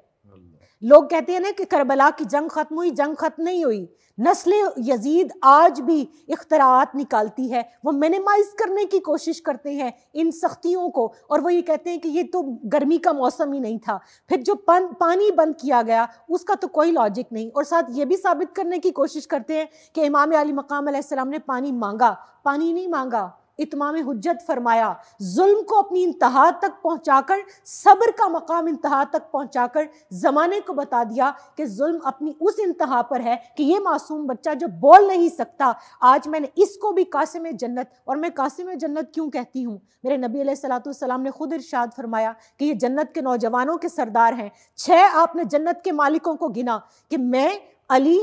लोग कहते हैं ना कि करबला की जंग ख़त्म हुई जंग ख़त्म नहीं हुई नस्ल यजीद आज भी इख्तरात निकालती है वो मिनिमाइज करने की कोशिश करते हैं इन सख्तियों को और वो ये कहते हैं कि ये तो गर्मी का मौसम ही नहीं था फिर जो पन, पानी बंद किया गया उसका तो कोई लॉजिक नहीं और साथ ये भी साबित करने की कोशिश करते हैं कि इमाम अली मकाम ने पानी मांगा पानी नहीं मांगा इतमाम हजत फरमाया जुल्म को अपनी इंतहा तक पहुँचाकर सब्र का मकाम इंतहा तक पहुँचाकर ज़माने को बता दिया कि जुल्म अपनी उस इंतहा पर है कि ये मासूम बच्चा जो बोल नहीं सकता आज मैंने इसको भी कासिम जन्नत और मैं कासिम जन्नत क्यों कहती हूँ मेरे नबी सलाम ने खुद इर्शाद फरमाया कि ये जन्नत के नौजवानों के सरदार हैं छः आपने जन्नत के मालिकों को गिना कि मैं अली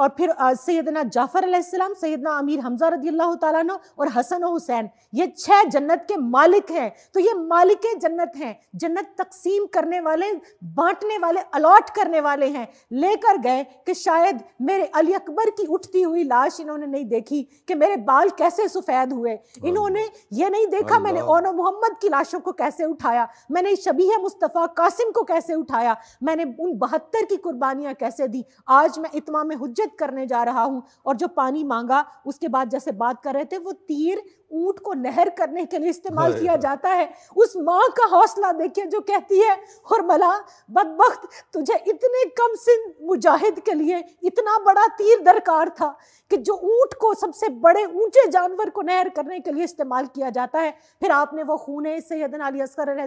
और फिर सैदना जाफ़र अलैहिस्सलाम सैदना अमीर हमजा रदी अल्लाह तन और हसन हुसैन ये छह जन्नत के मालिक हैं तो ये मालिक जन्नत हैं जन्नत तकसीम करने वाले बांटने वाले अलॉट करने वाले हैं लेकर गए कि शायद मेरे अली अकबर की उठती हुई लाश इन्होंने नहीं देखी कि मेरे बाल कैसे सफ़ेद हुए इन्होंने ये नहीं देखा मैंने ओनो मोहम्मद की लाशों को कैसे उठाया मैंने शबी मुस्तफ़ा कासिम को कैसे उठाया मैंने उन बहत्तर की कुर्बानियाँ कैसे दी आज मैं इतमाम हजत विसर्जित करने जा रहा हूँ और जो पानी मांगा उसके बाद जैसे बात कर रहे थे वो तीर ऊंट को नहर करने के लिए इस्तेमाल किया जाता है उस माँ का हौसला देखिए जो कहती है और मला बदबخت तुझे इतने कम सिंध मुजाहिद के लिए इतना बड़ा तीर दरकार था कि जो ऊंट को सबसे बड़े ऊंचे जानवर को नहर करने के लिए इस्तेमाल किया जाता है फिर आपने वो खून सैदन अली असगर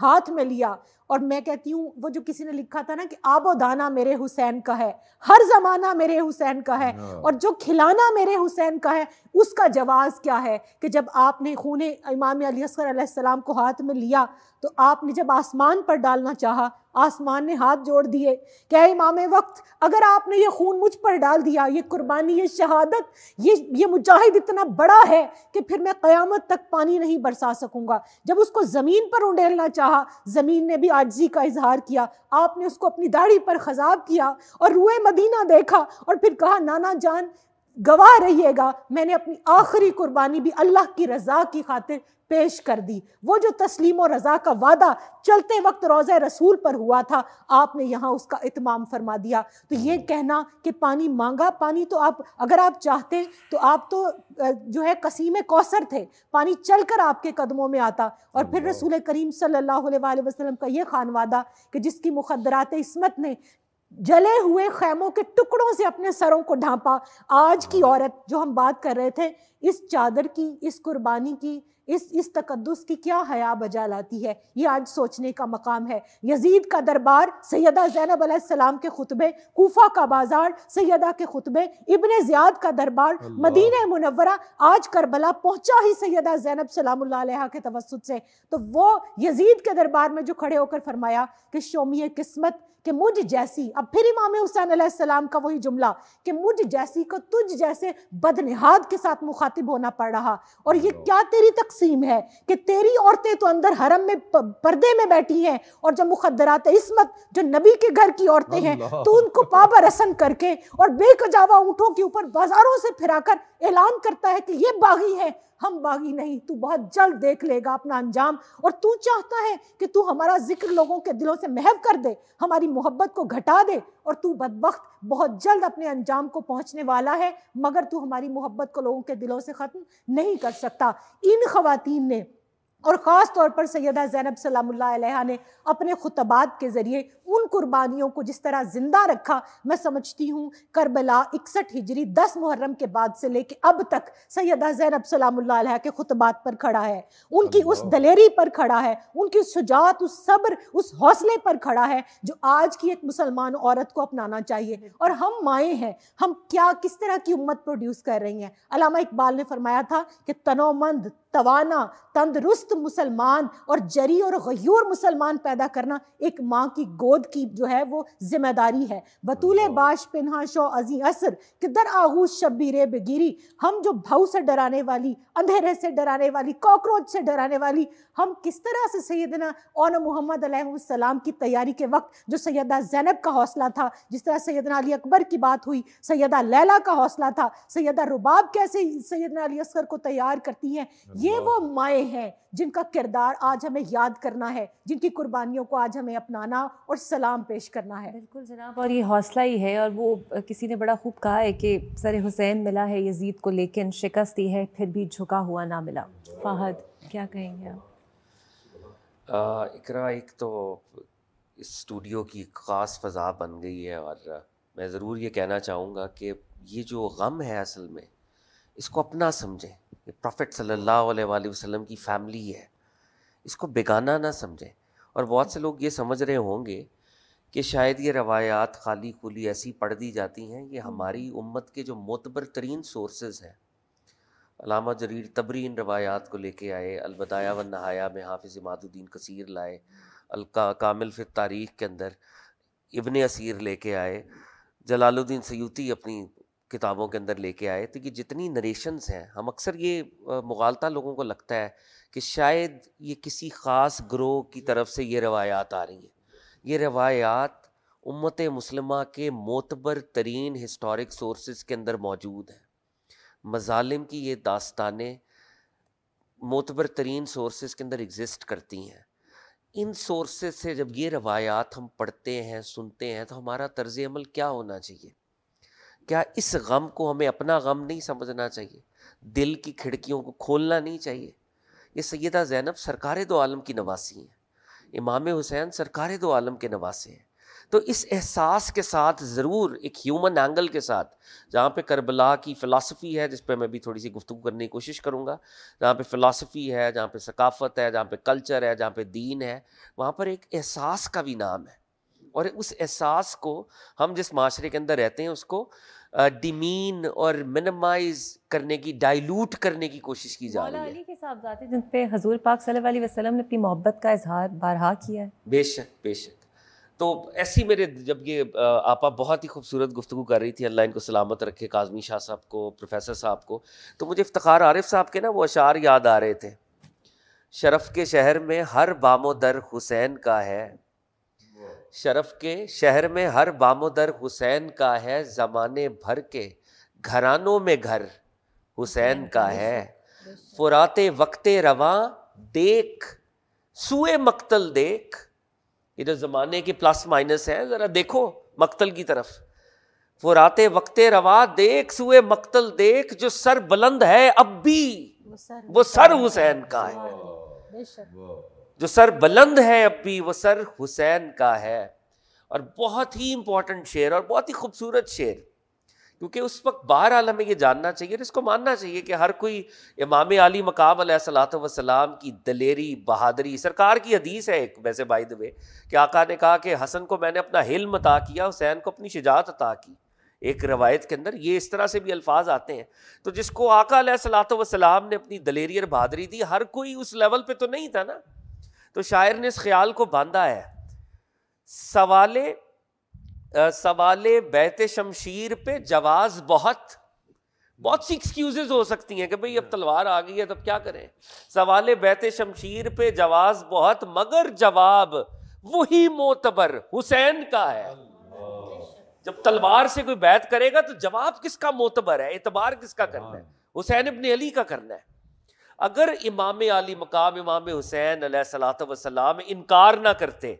हाथ में लिया और मैं कहती हूँ वो जो किसी ने लिखा था ना कि आबोदाना मेरे हुसैन का है हर जमाना मेरे हुसैन का है हाँ। और जो खिलाना मेरे हुसैन का है उसका जवाब क्या है कि जब आपने खून इमाम अली असलम को हाथ में लिया तो आपने जब आसमान पर डालना चाहा आसमान ने हाथ जोड़ दिए क्या इमाम वक्त अगर आपने ये खून मुझ पर डाल दिया ये कुर्बानी ये शहादत ये ये मुजाहिद इतना बड़ा है कि फिर मैं क़यामत तक पानी नहीं बरसा सकूंगा जब उसको ज़मीन पर उंडेलना चाहा ज़मीन ने भी आजी का इजहार किया आपने उसको अपनी दाढ़ी पर खजाब किया और रूए मदीना देखा और फिर कहा नाना जान गवाह रहिएगा मैंने अपनी आखिरी कुर्बानी भी अल्लाह की रजा की खातिर पेश कर दी वो जो तस्लीम और रजा का वादा चलते वक्त रोज़ रसूल पर हुआ था आपने यहाँ उसका इतमाम फरमा दिया तो ये कहना कि पानी मांगा पानी तो आप अगर आप चाहते तो आप तो जो है कसीम कौसर थे पानी चल कर आपके कदमों में आता और फिर रसूल करीम सल्ला वसलम का ये खान वादा कि जिसकी मुखदरात इसमत ने जले हुए खैमों के टुकड़ों से अपने सरों को ढांपा आज की औरत जो हम बात कर रहे थे इस चादर की इस कुर्बानी की इस इस तकदस की क्या हया बजा लाती है ये आज सोचने का मकाम है यजीद का दरबार सैदा जैनब सलाम के खुतबे कोफा का बाजार सैदा के खुतबे इबन ज़ियाद का दरबार मदीना मुनवरा आज करबला पहुंचा ही सैदा जैनब सलाम के तवसत से तो वो यजीद के दरबार में जो खड़े होकर फरमाया कि शोमी किस्मत कि मुझ जैसी अब फिर इमाम हुसैन सलाम का वही जुमला कि मुझ जैसी को तुझ जैसे बदनिहाद के साथ मुखातिब होना पड़ रहा और ये क्या तेरी तक तकसीम है कि तेरी औरतें तो अंदर हरम में पर्दे में बैठी हैं और जो मुखदरात इसमत जो नबी के घर की औरतें हैं तो उनको पापा रसन करके और बेकजावा ऊँटों के ऊपर बाजारों से फिराकर ऐलान करता है कि ये बागी है हम बागी नहीं तू बहुत जल्द देख लेगा अपना अंजाम और तू चाहता है कि तू हमारा जिक्र लोगों के दिलों से महव कर दे हमारी मोहब्बत को घटा दे और तू बदबख्त बहुत जल्द अपने अंजाम को पहुंचने वाला है मगर तू हमारी मोहब्बत को लोगों के दिलों से ख़त्म नहीं कर सकता इन ख़वातीन ने और ख़ास तौर पर सैदा ज़ैनब सलाम ने अपने खुतबात के ज़रिए उन कुर्बानियों को जिस तरह ज़िंदा रखा मैं समझती हूँ करबला इकसठ हिजरी दस मुहर्रम के बाद से लेके अब तक सैदा जैनब सलाम के खुतबात पर खड़ा है उनकी उस दलेरी पर खड़ा है उनकी उस शुजात उस सब्र उस हौसले पर खड़ा है जो आज की एक मुसलमान औरत को अपनाना चाहिए और हम माए हैं हम क्या किस तरह की उम्मत प्रोड्यूस कर रही हैं अलामा इकबाल ने फरमाया था कि तनोमंद तवाना तंदरुस्त मुसलमान और जरी और गयूर मुसलमान पैदा करना एक माँ की गोद खुद की जो है वो जिम्मेदारी है बतूल बाश पिन्हा शो अजी असर किधर आगूश शब्बीर बिगिरी हम जो भाव से डराने वाली अंधेरे से डराने वाली कॉकरोच से डराने वाली हम किस तरह से सैदना ओन मोहम्मद सलाम की तैयारी के वक्त जो सैदा जैनब का हौसला था जिस तरह सैदना अली अकबर की बात हुई सैदा लैला का हौसला था सैदा रुबाब कैसे सैदना अली असर को तैयार करती हैं ये वो माए हैं जिनका किरदार आज हमें याद करना है जिनकी कुर्बानियों को आज हमें अपनाना और सलाम पेश करना है बिल्कुल जनाब और ये हौसला ही है और वो किसी ने बड़ा खूब कहा है कि सर हुसैन मिला है यजीद को लेकिन शिकस्त ही है फिर भी झुका हुआ ना मिला फाहद क्या कहेंगे आप इकरा एक तो इस स्टूडियो की ख़ास फ़जा बन गई है और मैं ज़रूर ये कहना चाहूँगा कि ये जो गम है असल में इसको अपना समझें प्रॉफ़िट सल्ला वसलम की फ़ैमिली है इसको बेगाना ना समझें और बहुत से लोग ये समझ रहे होंगे कि शायद ये रवायात खाली खुली ऐसी पढ़ दी जाती हैं ये हमारी उम्मत के जो मोतबर तरीन सोर्सेज हैं अलामा जरीर तबरी इन रवायात को लेके आए अलबदाया व नहाया में हाफिज़ इमादुद्दीन कसीर लाए अलका कामिल फिर तारीख के अंदर इबन असीर ले कर आए जलालुद्दीन सयूती अपनी किताबों के अंदर लेके आए तो ये जितनी नरेशनस हैं हम अक्सर ये मुगालता लोगों को लगता है कि शायद ये किसी ख़ास ग्रोह की तरफ से ये रवायात आ रही हैं ये रवायात उम्मत मुसलमा के मोतबर तरीन हिस्टोरिक सोर्सेज के अंदर मौजूद हैं मज़ालिम की ये दास्तानें मोतबर तरीन सोर्सेज के अंदर एग्जिस्ट करती हैं इन सोर्सेज से जब ये रवायात हम पढ़ते हैं सुनते हैं तो हमारा तर्ज अमल क्या होना चाहिए क्या इस गम को हमें अपना गम नहीं समझना चाहिए दिल की खिड़कियों को खोलना नहीं चाहिए ये सैदा ज़ैनब सरकार दो आलम की नवासी हैं इमाम हुसैन सरकार दो आलम के नवासे हैं तो इस एहसास के साथ ज़रूर एक ह्यूमन एंगल के साथ जहाँ पे करबला की फ़िलासफ़ी है जिस पर मैं भी थोड़ी सी गुफ्तु करने की कोशिश करूँगा जहाँ पे फ़िलासफ़ी है जहाँ पे सकाफ़त है जहाँ पे कल्चर है जहाँ पे दीन है वहाँ पर एक एहसास का भी नाम है और उस एहसास को हम जिस माशरे के अंदर रहते हैं उसको डिमीन और मिनिमाइज करने की डाइल्यूट करने की कोशिश की जा रही है के साहबजाते जिन पे हजूर पाक सल्लल्लाहु अलैहि वसल्लम ने अपनी मोहब्बत का इजहार बारहा किया है बेशक बेशक तो ऐसी मेरे जब ये आपा बहुत ही खूबसूरत गुफ्तु कर रही थी अल्लाह इनको सलामत रखे काजमी शाह साहब को प्रोफेसर साहब को तो मुझे इफ्तार आरिफ साहब के ना वो अशार याद आ रहे थे शरफ के शहर में हर बामो दर हुसैन का है शरफ के शहर में हर बामोदर हुसैन का है ज़माने भर के घरानों में घर हुसैन हाँ, का है फुराते वक्ते रवा देख सुए मक्तल देख ये जो ज़माने के प्लस माइनस है ज़रा देखो मक्तल की तरफ फुराते वक्ते रवा देख सुए मक्तल देख जो सर बुलंद है अब भी वो सर हुसैन का है जो सर बुलंद है अपी वो सर हुसैन का है और बहुत ही इम्पोर्टेंट शेर और बहुत ही खूबसूरत शेर क्योंकि उस वक्त बाहर आलम में ये जानना चाहिए और इसको मानना चाहिए कि हर कोई इमाम आली मकाम सलात वसलाम की दलेरी बहादरी सरकार की हदीस है एक वैसे बाई दबे कि आका ने कहा कि हसन को मैंने अपना हिल्म अता किया हुसैन को अपनी शिजात अता की एक रवायत के अंदर ये इस तरह से भी अल्फाज आते हैं तो जिसको आका सलात वसलाम ने अपनी दलेरी और बहादरी दी हर कोई उस लेवल पर तो नहीं था ना तो शायर ने इस ख्याल को बांधा है सवाले सवाल सवाले बैत शमशीर पे जवाज बहुत बहुत सी एक्सक्यूजेज हो सकती हैं कि भाई अब तलवार आ गई है तब तो क्या करें सवाल बैत शमशीर पे जवाब बहुत मगर जवाब वही मोतबर हुसैन का है जब तलवार से कोई बैत करेगा तो जवाब किसका मोतबर है एतबार किसका करना है हाँ। हुसैन अपने अली का करना है अगर इमाम आली मकाम इमाम हुसैन सलाम इनकार ना करते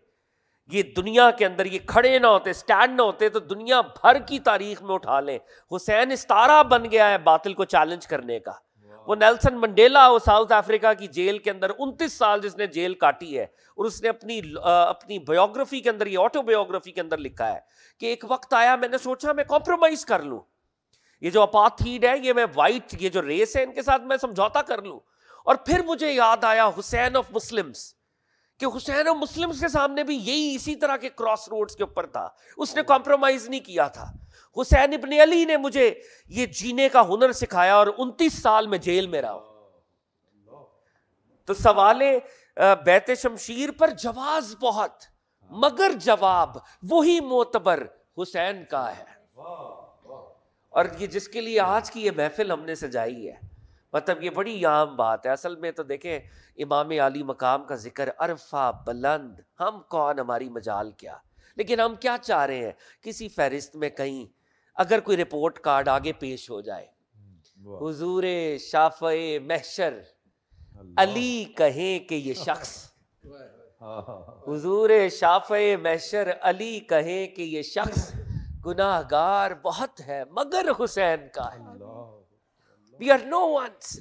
ये दुनिया के अंदर ये खड़े ना होते स्टैंड ना होते तो दुनिया भर की तारीख में उठा लें हुसैन इस तारा बन गया है बातिल को चैलेंज करने का वो नेल्सन मंडेला वो साउथ अफ्रीका की जेल के अंदर उनतीस साल जिसने जेल काटी है और उसने अपनी अपनी बायोग्राफी के अंदर ये ऑटोबायोग्राफी के अंदर लिखा है कि एक वक्त आया मैंने सोचा मैं कॉम्प्रोमाइज़ कर लूँ ये जो अपाथीड है ये मैं वाइट ये जो रेस है इनके साथ मैं समझौता कर लूं और फिर मुझे याद आया हुसैन ऑफ मुस्लिम्स कि हुसैन ऑफ मुस्लिम्स के सामने भी यही इसी तरह के क्रॉस रोड्स के ऊपर था उसने कॉम्प्रोमाइज़ नहीं किया था हुसैन इबन अली ने मुझे ये जीने का हुनर सिखाया और उनतीस साल में जेल में रहा तो सवाल बैत शमशीर पर जवाब बहुत मगर जवाब वही मोतबर हुसैन का है और ये जिसके लिए आज की ये महफिल हमने सजाई है मतलब ये बड़ी आम बात है असल में तो देखें इमाम आली मकाम का जिक्र अरफा बुलंद हम कौन हमारी मजाल क्या लेकिन हम क्या चाह रहे हैं किसी फहरिस्त में कहीं अगर कोई रिपोर्ट कार्ड आगे पेश हो जाए हजूर हम्म, शाफ हाँ, हाँ, हाँ। महशर अली कहें कि ये शख्स हजूर शाफ महशर अली कहें कि ये शख्स गुनाहगार बहुत है मगर हुसैन का है वी आर नो वंस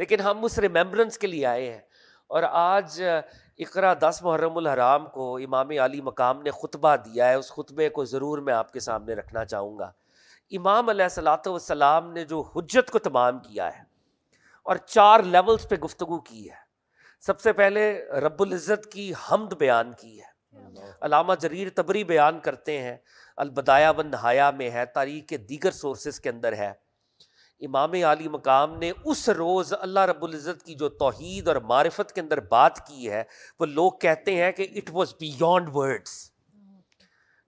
लेकिन हम उस रिमेम्बरेंस के लिए आए हैं और आज इकरा दस मुहर्रम हराम को इमाम अली मकाम ने खुतबा दिया है उस खुतबे को ज़रूर मैं आपके सामने रखना चाहूँगा इमाम सलाम ने जो हजत को तमाम किया है और चार लेवल्स पे गुफ्तु की है सबसे पहले रबुल्ज़त की हमद बयान की है अलामा जरीर तबरी बयान करते हैं अलबदाया व नहाया में है तारीख के दीगर सोर्सेस के अंदर है इमाम आली मकाम ने उस रोज़ अल्लाह रब्ज़त की जो तोहद और मारफत के अंदर बात की है वो लोग कहते हैं कि इट वॉज़ बियॉन्ड वर्ड्स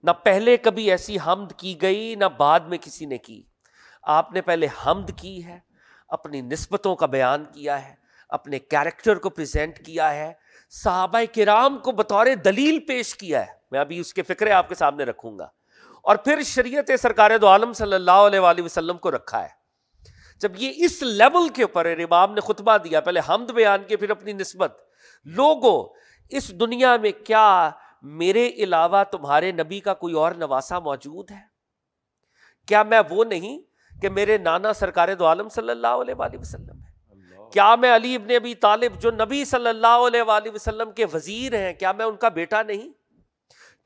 ना पहले कभी ऐसी हमद की गई ना बाद में किसी ने की आपने पहले हमद की है अपनी नस्बतों का बयान किया है अपने कैरेक्टर को प्रेजेंट किया है साहबा किराम को बतौर दलील पेश किया है मैं अभी उसके फिक्रे आपके सामने रखूंगा और फिर शरीयत सरकार दो आलम सल्लल्लाहु को रखा है जब ये इस लेवल के ऊपर इमाम ने खुतबा दिया पहले हमद बयान के फिर अपनी नस्बत लोगों इस दुनिया में क्या मेरे अलावा तुम्हारे नबी का कोई और नवासा मौजूद है क्या मैं वो नहीं कि मेरे नाना सरकार दो आलम सल्ला वसलम क्या मैं अली इब्ने अबी तालिब जो नबी सल्लल्लाहु अलैहि वसल्लम के वज़ीर हैं क्या मैं उनका बेटा नहीं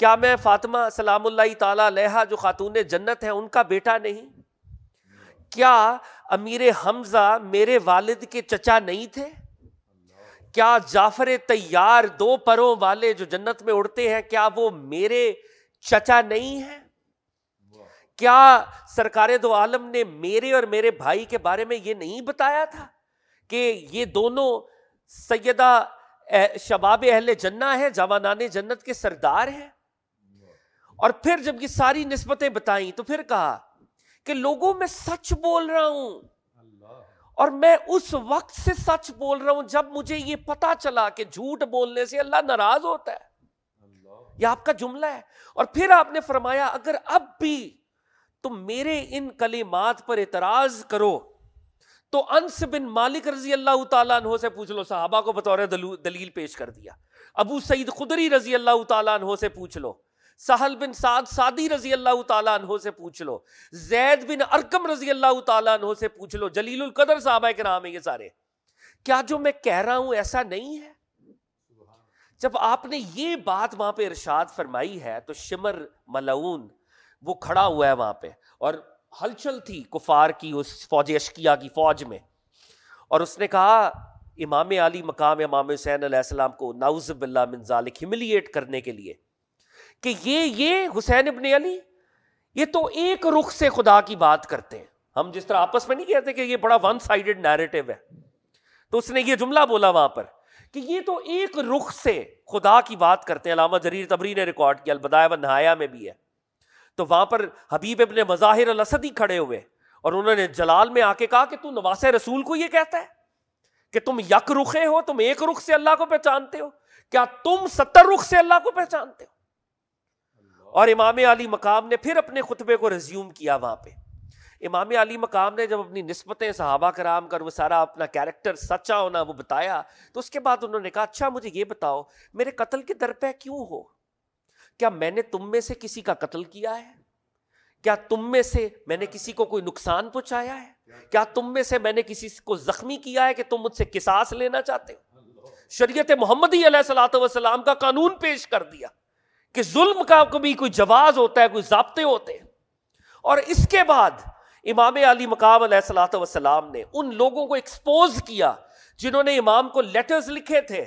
क्या मैं फ़ातिमा सलामुल्लाह तहा जो ख़ातून जन्नत हैं उनका बेटा नहीं क्या अमीर हमज़ा मेरे वालिद के चचा नहीं थे क्या जाफर तैयार दो परों वाले जो जन्नत में उड़ते हैं क्या वो मेरे चचा नहीं है क्या सरकार दो आलम ने मेरे और मेरे भाई के बारे में ये नहीं बताया था कि ये दोनों सैदा शबाब अहल जन्ना है जवानान जन्नत के सरदार हैं और फिर जब ये सारी नस्बतें बताई तो फिर कहा कि लोगों में सच बोल रहा हूं और मैं उस वक्त से सच बोल रहा हूं जब मुझे ये पता चला कि झूठ बोलने से अल्लाह नाराज होता है यह आपका जुमला है और फिर आपने फरमाया अगर अब भी तुम मेरे इन कलीमात पर इतराज करो तो अंस बिन मालिक रजी अल्लाह तहों से पूछ लो साहबा को बतौर दलील पेश कर दिया अबू सईद खुदरी रजी अल्लाह तहों से पूछ लो सहल बिन साद सादी रजी अल्लाह तहों से पूछ लो जैद बिन अरकम रजी अल्लाह तहों से पूछ लो जलील कदर साहबा के नाम है ये सारे क्या जो मैं कह रहा हूं ऐसा नहीं है जब आपने ये बात वहां पे इरशाद फरमाई है तो शिमर मलाउन वो खड़ा हुआ है वहां पे और हलचल थी कुफार की उस फौज अशकिया की फौज में और उसने कहा इमाम अली मकाम इमाम हुसैन आसमाम को नाउजबिल्ला मिनजालिक हिमिलिएट करने के लिए कि ये ये हुसैन इबन अली ये तो एक रुख से खुदा की बात करते हैं हम जिस तरह आपस में नहीं कहते कि ये बड़ा वन साइडेड नैरेटिव है तो उसने ये जुमला बोला वहां पर कि ये तो एक रुख से खुदा की बात करते हैं अलामा जरीर तबरी ने रिकॉर्ड किया अलबदाय व नहाया में भी है तो वहां पर हबीब इबन मज़ाहिर असद ही खड़े हुए और उन्होंने जलाल में आके कहा कि तू नवास रसूल को ये कहता है कि तुम यक रुखे हो तुम एक रुख से अल्लाह को पहचानते हो क्या तुम सत्तर रुख से अल्लाह को पहचानते हो और इमाम अली मकाम ने फिर अपने खुतबे को रिज्यूम किया वहां पे इमाम अली मकाम ने जब अपनी नस्बतें सहाबा कराम कर वो सारा अपना कैरेक्टर सच्चा होना वो बताया तो उसके बाद उन्होंने कहा अच्छा मुझे ये बताओ मेरे कत्ल के दर पे क्यों हो क्या मैंने तुम में से किसी का कत्ल किया है क्या तुम में से मैंने किसी को कोई नुकसान पहुंचाया है क्या तुम में से मैंने किसी को जख्मी किया है कि तुम मुझसे किसास लेना चाहते हो शरीयत मोहम्मदी सलाम का कानून पेश कर दिया कि जुल्म का कभी कोई जवाज होता है कोई जबते होते हैं और इसके बाद इमाम अली मकाम सलाम ने उन लोगों को एक्सपोज किया जिन्होंने इमाम को लेटर्स लिखे थे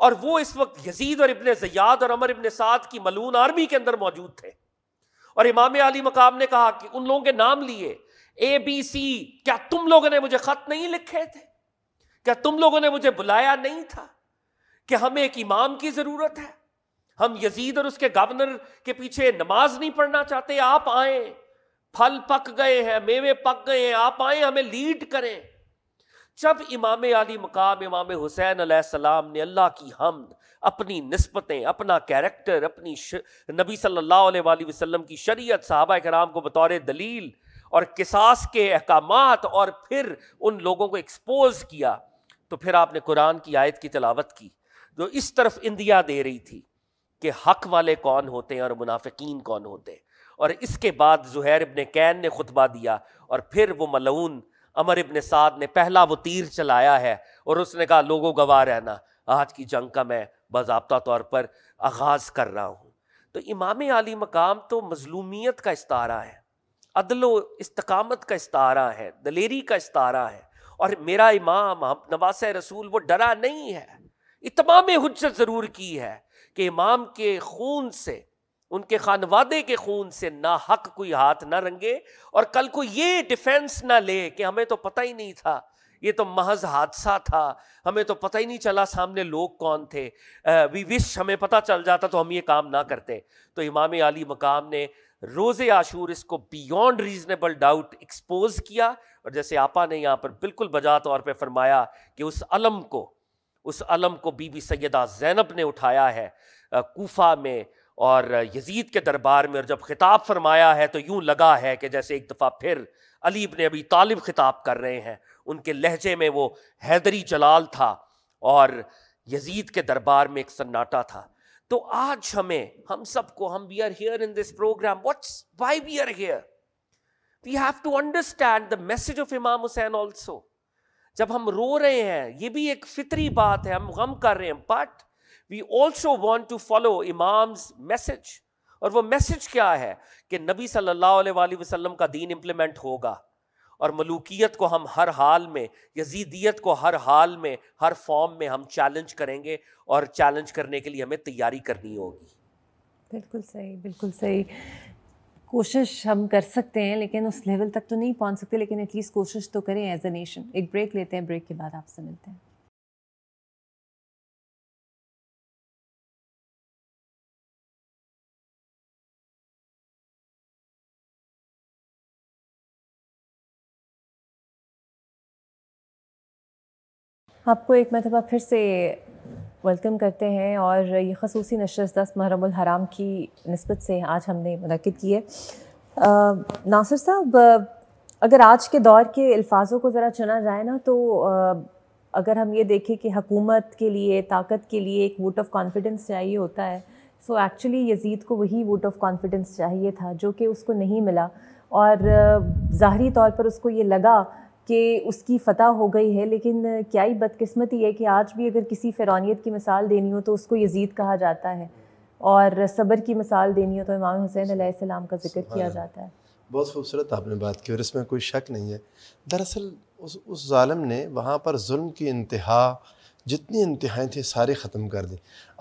और वो इस वक्त यजीद और इबन जयाद और अमर इबन साद की मलून आर्मी के अंदर मौजूद थे और इमाम आली मकाम ने कहा कि उन लोगों के नाम लिए ए बी सी क्या तुम लोगों ने मुझे खत नहीं लिखे थे क्या तुम लोगों ने मुझे बुलाया नहीं था कि हमें एक इमाम की जरूरत है हम यजीद और उसके गवर्नर के पीछे नमाज नहीं पढ़ना चाहते आप आए फल पक गए हैं मेवे पक गए हैं आप आए हमें लीड करें जब इमाम अली मकाम इमाम हुसैन सलाम ने अल्लाह की हमद अपनी नस्बतें अपना कैरेक्टर अपनी नबी सल्लल्लाहु अलैहि वसल्लम की शरीयत साहबा कराम को बतौर दलील और किसास के अहकाम और फिर उन लोगों को एक्सपोज किया तो फिर आपने कुरान की आयत की तलावत की जो इस तरफ इंदिया दे रही थी कि हक वाले कौन होते हैं और मुनाफिकीन कौन होते हैं और इसके बाद जहैर इबन कैन ने खुतबा दिया और फिर वो मलून अमर इबन साद ने पहला वो तीर चलाया है और उसने कहा लोगों गवाह रहना आज की जंग का मैं बाबा तौर पर आगाज़ कर रहा हूँ तो इमाम आली मकाम तो मजलूमियत का इस्तारा है अदलो इस्तकामत का इस्तारा है दलेरी का इस्तारा है और मेरा इमाम नवास रसूल वो डरा नहीं है इतमाम हजत ज़रूर की है कि इमाम के खून से उनके खानवादे के खून से ना हक कोई हाथ ना रंगे और कल को ये डिफेंस ना ले कि हमें तो पता ही नहीं था ये तो महज हादसा था हमें तो पता ही नहीं चला सामने लोग कौन थे वी विश हमें पता चल जाता तो हम ये काम ना करते तो इमाम अली मकाम ने रोज़ आशूर इसको बियॉन्ड रीजनेबल डाउट एक्सपोज किया और जैसे आपा ने यहाँ पर बिल्कुल बजा तौर पर फरमाया कि उस अलम को उस अलम को बीबी सैदा जैनब ने उठाया है कोफा में और यजीद के दरबार में और जब खिताब फरमाया है तो यूं लगा है कि जैसे एक दफ़ा फिर अली ने अभी तालिब खिताब कर रहे हैं उनके लहजे में वो हैदरी जलाल था और यजीद के दरबार में एक सन्नाटा था तो आज हमें हम सबको हम we are here in this programme what's why we are here we have to understand the message of imam Hussain also जब हम रो रहे हैं ये भी एक फितरी बात है हम गम कर रहे हैं but we also want to follow imam's message और वो मैसेज क्या है कि नबी सल्लल्लाहु अलैहि का दीन इम्प्लीमेंट होगा और मलूकियत को हम हर हाल में यजीदियत को हर हाल में हर फॉर्म में हम चैलेंज करेंगे और चैलेंज करने के लिए हमें तैयारी करनी होगी बिल्कुल सही बिल्कुल सही कोशिश हम कर सकते हैं लेकिन उस लेवल तक तो नहीं पहुंच सकते लेकिन एटलीस्ट कोशिश तो करें एज ए नेशन एक ब्रेक लेते हैं ब्रेक के बाद आपसे मिलते हैं आपको एक मरतबा फिर से वेलकम करते हैं और ये खसूसी नशस्त दस महरम हराम की नस्बत से आज हमने मनकद की है नासिर साहब अगर आज के दौर के अल्फाजों को ज़रा चुना जाए ना तो आ, अगर हम ये देखें कि हकूमत के लिए ताकत के लिए एक वोट ऑफ़ कॉन्फिडेंस चाहिए होता है सो एक्चुअली यजीद को वही वोट ऑफ़ कॉन्फिडेंस चाहिए था जो कि उसको नहीं मिला और ज़ाहरी तौर पर उसको ये लगा कि उसकी फतह हो गई है लेकिन क्या ही बदकस्मती है कि आज भी अगर किसी फ़िरौनीत की मिसाल देनी हो तो उसको यजीद कहा जाता है और सब्र की मिसाल देनी हो तो इमाम हुसैन सलाम का जिक्र किया जाता है बहुत खूबसूरत आपने बात की और इसमें कोई शक नहीं है दरअसल उस उस ालम ने वहाँ पर जुल्म की इंतहा जितनी इंतहाएँ थी सारी ख़त्म कर दी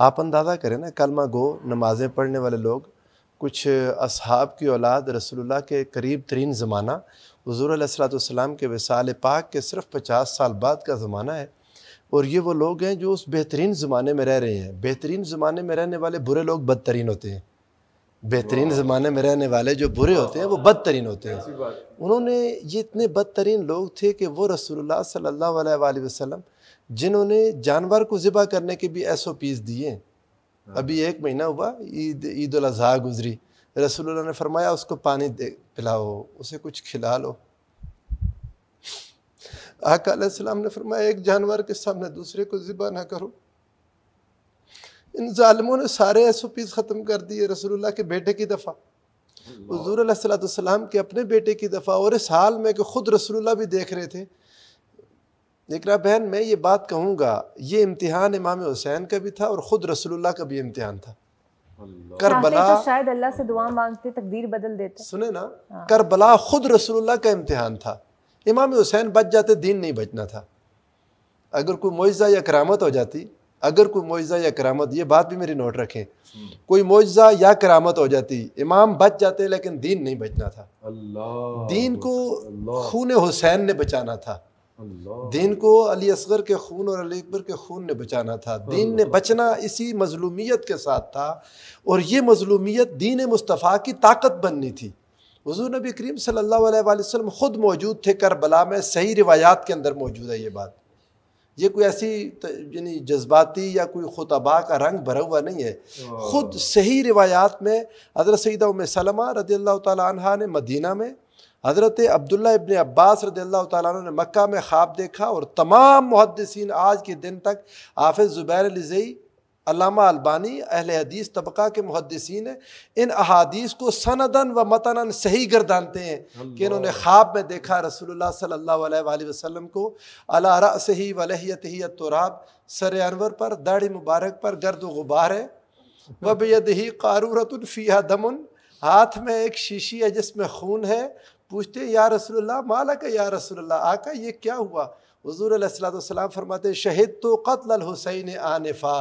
आप अंदाज़ा करें ना कलमा गो नमाज़ें पढ़ने वाले लोग कुछ अब की औलाद रसोल्ला के करीब तरीन ज़माना हजूर सलाम के विसाल पाक के सिर्फ पचास साल बाद का ज़माना है और ये वो लोग हैं जो उस बेहतरीन ज़माने में रह रहे हैं बेहतरीन ज़माने में रहने वाले बुरे लोग बदतरीन होते हैं बेहतरीन ज़माने में रहने वाले जो बुरे होते हैं वो बदतरीन होते हैं उन्होंने ये इतने बदतरीन लोग थे कि वो रसोल्ला सल्ला अलैहि जिन्होंने जानवर को ज़िबा करने के भी एस ओ पीज़ दिए हाँ। अभी एक महीना हुआ ईद ईद अजी रसोल्ला ने फरमाया उसको पानी दे पिलाओ उसे कुछ खिला लो आकाम ने फरमाया एक जानवर के सामने दूसरे को ज़िबा ना करो इन ालमों ने सारे एस ओ पीज़ ख़त्म कर दिए रसोल्ला के बेटे की दफ़ा सलाम के अपने बेटे की दफ़ा और इस हाल में कि ख़ुद रसूलुल्लाह भी देख रहे थे निकरा बहन मैं ये बात कहूँगा ये इम्तिहान इमाम हुसैन का भी था और ख़ुद रसूलुल्लाह का भी इम्तिहान था करबला तो शायद अल्लाह से दुआ मांगते तकदीर बदल देते सुने ना हाँ। करबला खुद रसूलुल्लाह का इम्तिहान था इमाम हुसैन बच जाते दीन नहीं बचना था अगर कोई मुआजा या करामत हो जाती अगर कोई मुआजा या करामत ये बात भी मेरी नोट रखें कोई मुआजा या करामत हो जाती इमाम बच जाते लेकिन दीन नहीं बचना था अल्लाह दीन को खून हुसैन ने बचाना था दीन को अली असगर के खून और अली अकबर के खून ने बचाना था दीन ने बचना इसी मजलूमियत के साथ था और ये मजलूमियत दीन मुस्तफ़ा की ताकत बननी थी हजूर नबी करीम सल्लल्लाहु अलैहि वसल्लम ख़ुद मौजूद थे करबला में सही रिवायात के अंदर मौजूद है ये बात ये कोई ऐसी यानी जज्बाती या कोई खुतबा का रंग भरा हुआ नहीं है ख़ुद सही रिवायात में हजरत सईदा उम सलमा रदी अल्लाह तह ने मदीना में हज़रत अब्दुल्ला इबन अब्बास रदील्ला तु ने मक् में ख्वाब देखा और तमाम मुहदसिन आज के दिन तक आफि ज़ुबैर लजई अलामा अलबानी अहल हदीस तबका के मुहदसिन इन अहादीस को सनदन व मतन सही गर्दानते हैं कि इन्होंने ख्वाब में देखा रसोल्ला सल्ला वसलम को अला रही वलहत ही तुराब सर अनवर पर दाढ़ी मुबारक पर गर्द गुबार है वब यद ही क़ारूरतफ़िया दमन हाथ में एक शीशी है जिसमें खून है पूछते या रसोल्ला माला का या रसोल्ला आका ये क्या हुआ हजूर सलाम फरमाते शहीद तो कत्ल हुसैन आनफा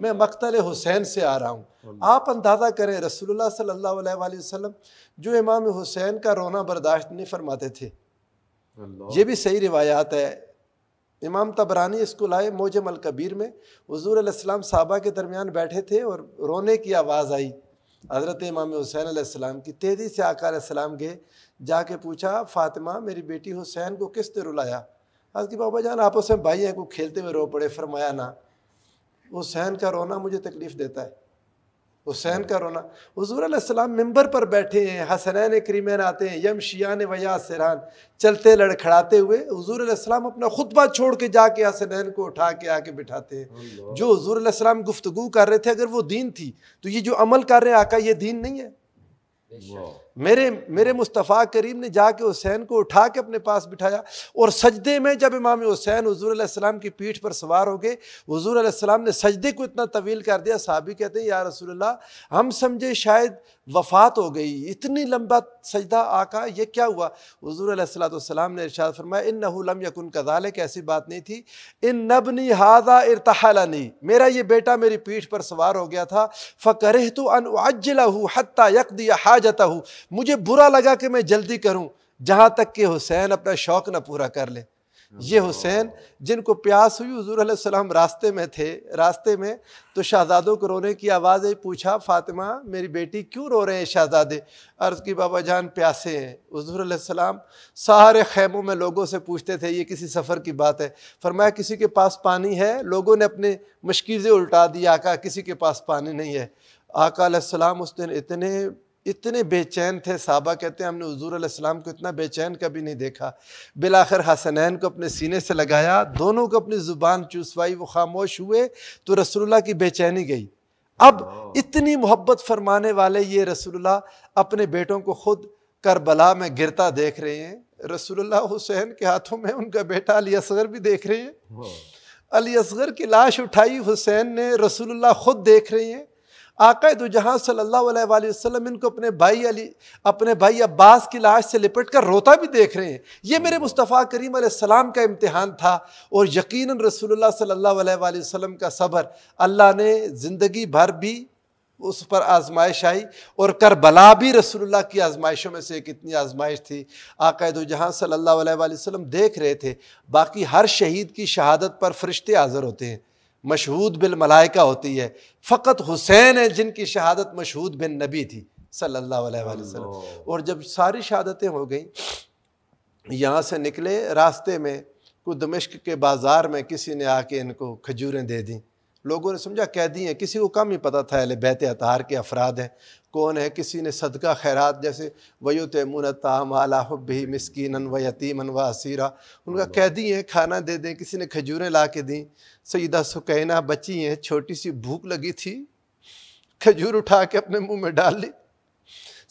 मैं मकतल हुसैन से आ रहा हूँ आप अंदाज़ा करें रसोल्ला सल्ला वसम जो इमाम हुसैन का रोना बर्दाश्त नहीं फरमाते थे ये भी सही रिवायात है इमाम तबरानी इसको लाए मोजम अलकबीर में हजूर आसलम साहबा के दरमियान बैठे थे और रोने की आवाज़ आई हज़रत इमाम हुसैन की तेज़ी से आकार गए जाके पूछा फातिमा मेरी बेटी हुसैन को किसने रुलाया आज की बाबा जान आपस में भाई हैं को खेलते हुए रो पड़े फरमाया ना हुसैन का रोना मुझे तकलीफ़ देता है हुसैन का रोना हजूर मंबर पर बैठे हैं हसनैन करीमैन आते हैं यम शियान वया सिरान चलते लड़खड़ाते हुए हजूर अपना खुतबा छोड़ के जाके हसनैन को उठा के आके बिठाते हैं जो हजूर गुफ्तु कर रहे थे अगर वो दीन थी तो ये जो अमल कर रहे हैं आका ये दीन नहीं है मेरे मेरे मुस्तफ़ा करीम ने जाके हुसैन को उठा के अपने पास बिठाया और सजदे में जब इमाम हुसैन हजूर आसमाम की पीठ पर सवार हो गए हजूर सलाम ने सजदे को इतना तवील कर दिया साहबी कहते हैं या रसूलल्लाह हम समझे शायद वफात हो गई इतनी लंबा सजदा आका ये क्या हुआ हजूर सलाम ने इरशाद फरमाया इन नहलम यकुन कदाल की ऐसी बात नहीं थी इन नबनी हाजा इरतहाला नहीं मेरा ये बेटा मेरी पीठ पर सवार हो गया था फ़कर तो अन अजला हत्ता यकदी हाजत हूँ मुझे बुरा लगा कि मैं जल्दी करूं जहाँ तक कि हुसैन अपना शौक़ ना पूरा कर ले ये हुसैन जिनको प्यास हुई हजूर सलाम रास्ते में थे रास्ते में तो शहजादों को रोने की आवाज़ आई पूछा फातिमा मेरी बेटी क्यों रो रहे हैं शहजादे अर्ज़ की बाबा जान प्यासे हैं हजूर सलाम सारे खैमों में लोगों से पूछते थे ये किसी सफ़र की बात है फरमाया किसी के पास पानी है लोगों ने अपने मशकीज़ें उल्टा दी आका किसी के पास पानी नहीं है आका सलाम उस दिन इतने इतने बेचैन थे साहबा कहते हैं हमने हजूर अलैहिस्सलाम को इतना बेचैन कभी नहीं देखा बिलाखिर हसनैन को अपने सीने से लगाया दोनों को अपनी ज़ुबान चूसवाई वो खामोश हुए तो रसोल्ला की बेचैनी गई अब इतनी मोहब्बत फरमाने वाले ये रसोल्ला अपने बेटों को खुद करबला में गिरता देख रहे हैं रसोल्ला हुसैन के हाथों में उनका बेटा अली असगर भी देख रहे हैं अली असगर की लाश उठाई हुसैन ने रसोल्ला खुद देख रहे हैं आकद जहाँ सल्ला वसम इनको अपने भाई अली अपने भाई अब्बास की लाश से लिपट कर रोता भी देख रहे हैं ये मेरे मुस्तफ़ा करीम सलाम का इम्तहान था और यकीन रसोल्ला सल्ला वसलम का सबर अल्लाह ने ज़िंदगी भर भी उस पर आजमाइश आई और करबला भी रसूलुल्लाह की आजमाइशों में से एक इतनी आजमाइश थी आकद जहाँ सल्ला वसलम देख रहे थे बाकी हर शहीद की शहादत पर फरिश्ते हाज़र होते हैं मशहूद बिल मलाइका होती है फ़कत हुसैन है जिनकी शहादत मशहूद बिन नबी थी सल्लल्लाहु अलैहि वसल्लम और जब सारी शहादतें हो गई यहाँ से निकले रास्ते में कोई दमिश्क के बाज़ार में किसी ने आके इनको खजूरें दे दी लोगों ने समझा कह दी हैं किसी को कम ही पता था अहल बैत अतहार के अफराद हैं कौन है किसी ने सदका खैरात जैसे वयुतमून ताम हब्बी मिसकिन व यतीमन व असीरा उनका कह दी है खाना दे दें किसी ने खजूरें ला के दी सईदा सुकैना बची हैं छोटी सी भूख लगी थी खजूर उठा के अपने मुंह में डाल ली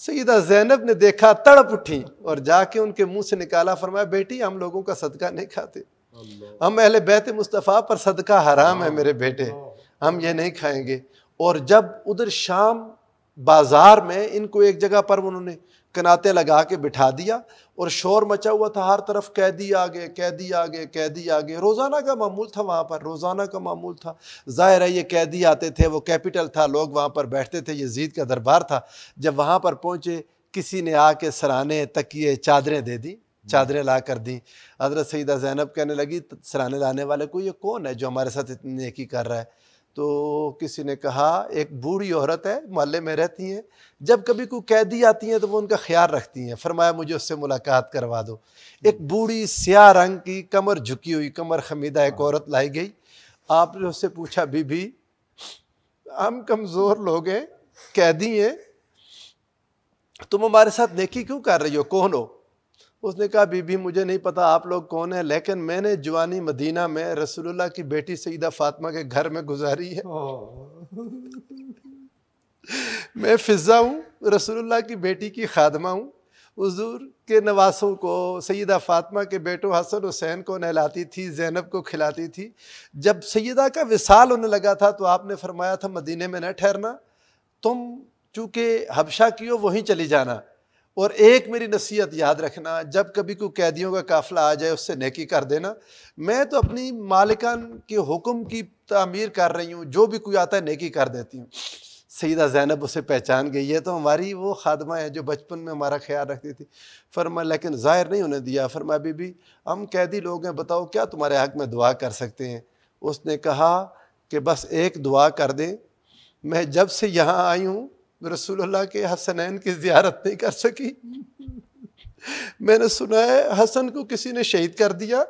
सईदा जैनब ने देखा तड़प उठी और जाके उनके मुंह से निकाला फरमाया बेटी हम लोगों का सदका नहीं खाते हम अहल बैत मुस्तफ़ा पर सदका हराम है हाँ, मेरे बेटे हम ये नहीं खाएंगे और जब उधर शाम बाज़ार में इनको एक जगह पर उन्होंने कनाते लगा के बिठा दिया और शोर मचा हुआ था हर तरफ कैदी आ गए कैदी आ गए कैदी आ गए रोज़ाना का मामूल था वहाँ पर रोज़ाना का मामूल था ज़ाहिर है ये कैदी आते थे वो कैपिटल था लोग वहाँ पर बैठते थे ये जीत का दरबार था जब वहाँ पर पहुँचे किसी ने आके सराने तकिए चादरें दे दी चादरें ला कर दी हजरत सईदा जैनब कहने लगी सराने लाने वाले को ये कौन है जो हमारे साथ इतनी नेकी कर रहा है तो किसी ने कहा एक बूढ़ी औरत है मोहल्ले में रहती है जब कभी कोई कैदी आती हैं तो वो उनका ख्याल रखती हैं फरमाया मुझे उससे मुलाकात करवा दो एक बूढ़ी स्या रंग की कमर झुकी हुई कमर खमीदा एक हाँ। औरत लाई गई आपने उससे पूछा बीबी हम कमज़ोर लोग हैं कैदी हैं तुम हमारे साथ नेकी क्यों कर रही हो कौन हो उसने कहा बीबी मुझे नहीं पता आप लोग कौन है लेकिन मैंने जवानी मदीना में रसूलुल्लाह की बेटी सईदा फातिमा के घर में गुजारी है मैं फिज़ा हूँ रसूलुल्लाह की बेटी की खादमा हूँ हजूर के नवासों को सईदा फ़ातिमा के बेटों हसन हुसैन को नहलाती थी जैनब को खिलाती थी जब सैदा का विसाल होने लगा था तो आपने फरमाया था मदीने में न ठहरना तुम चूँकि हबशा की हो वहीं चली जाना और एक मेरी नसीहत याद रखना जब कभी कोई कैदियों का काफिला आ जाए उससे नेकी कर देना मैं तो अपनी मालिकान के हुक्म की तमीर कर रही हूँ जो भी कोई आता है नेकी कर देती हूँ सईदा जैनब उसे पहचान गई है तो हमारी वो खादमा है जो बचपन में हमारा ख्याल रखती थी फरमा लेकिन ज़ाहिर नहीं उन्हें दिया फरमा बीबी हम कैदी लोग हैं बताओ क्या तुम्हारे हक में दुआ कर सकते हैं उसने कहा कि बस एक दुआ कर दें मैं जब से यहाँ आई हूँ रसूल के हसनैन की जियारत नहीं कर सकी मैंने सुना है हसन को किसी ने शहीद कर दिया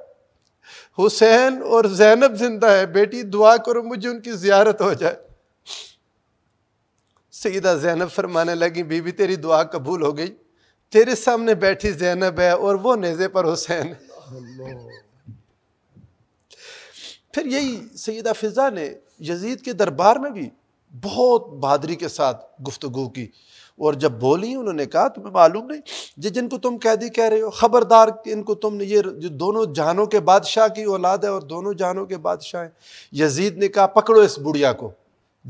हुसैन और जैनब जिंदा है बेटी दुआ करो मुझे उनकी जियारत हो जाए सईदा जैनब फरमाने लगी बीबी तेरी दुआ कबूल हो गई तेरे सामने बैठी जैनब है और वो नेज़े पर हुसैन है फिर यही सईदा फिज़ा ने यजीद के दरबार में भी बहुत बहादरी के साथ गुफ्तु की और जब बोली उन्होंने कहा तुम्हें मालूम नहीं ये जिनको तुम कैदी कह रहे हो ख़बरदार इनको तुमने ये जो दोनों जहानों के बादशाह की औलाद है और दोनों जानों के बादशाह हैं यजीद ने कहा पकड़ो इस बुढ़िया को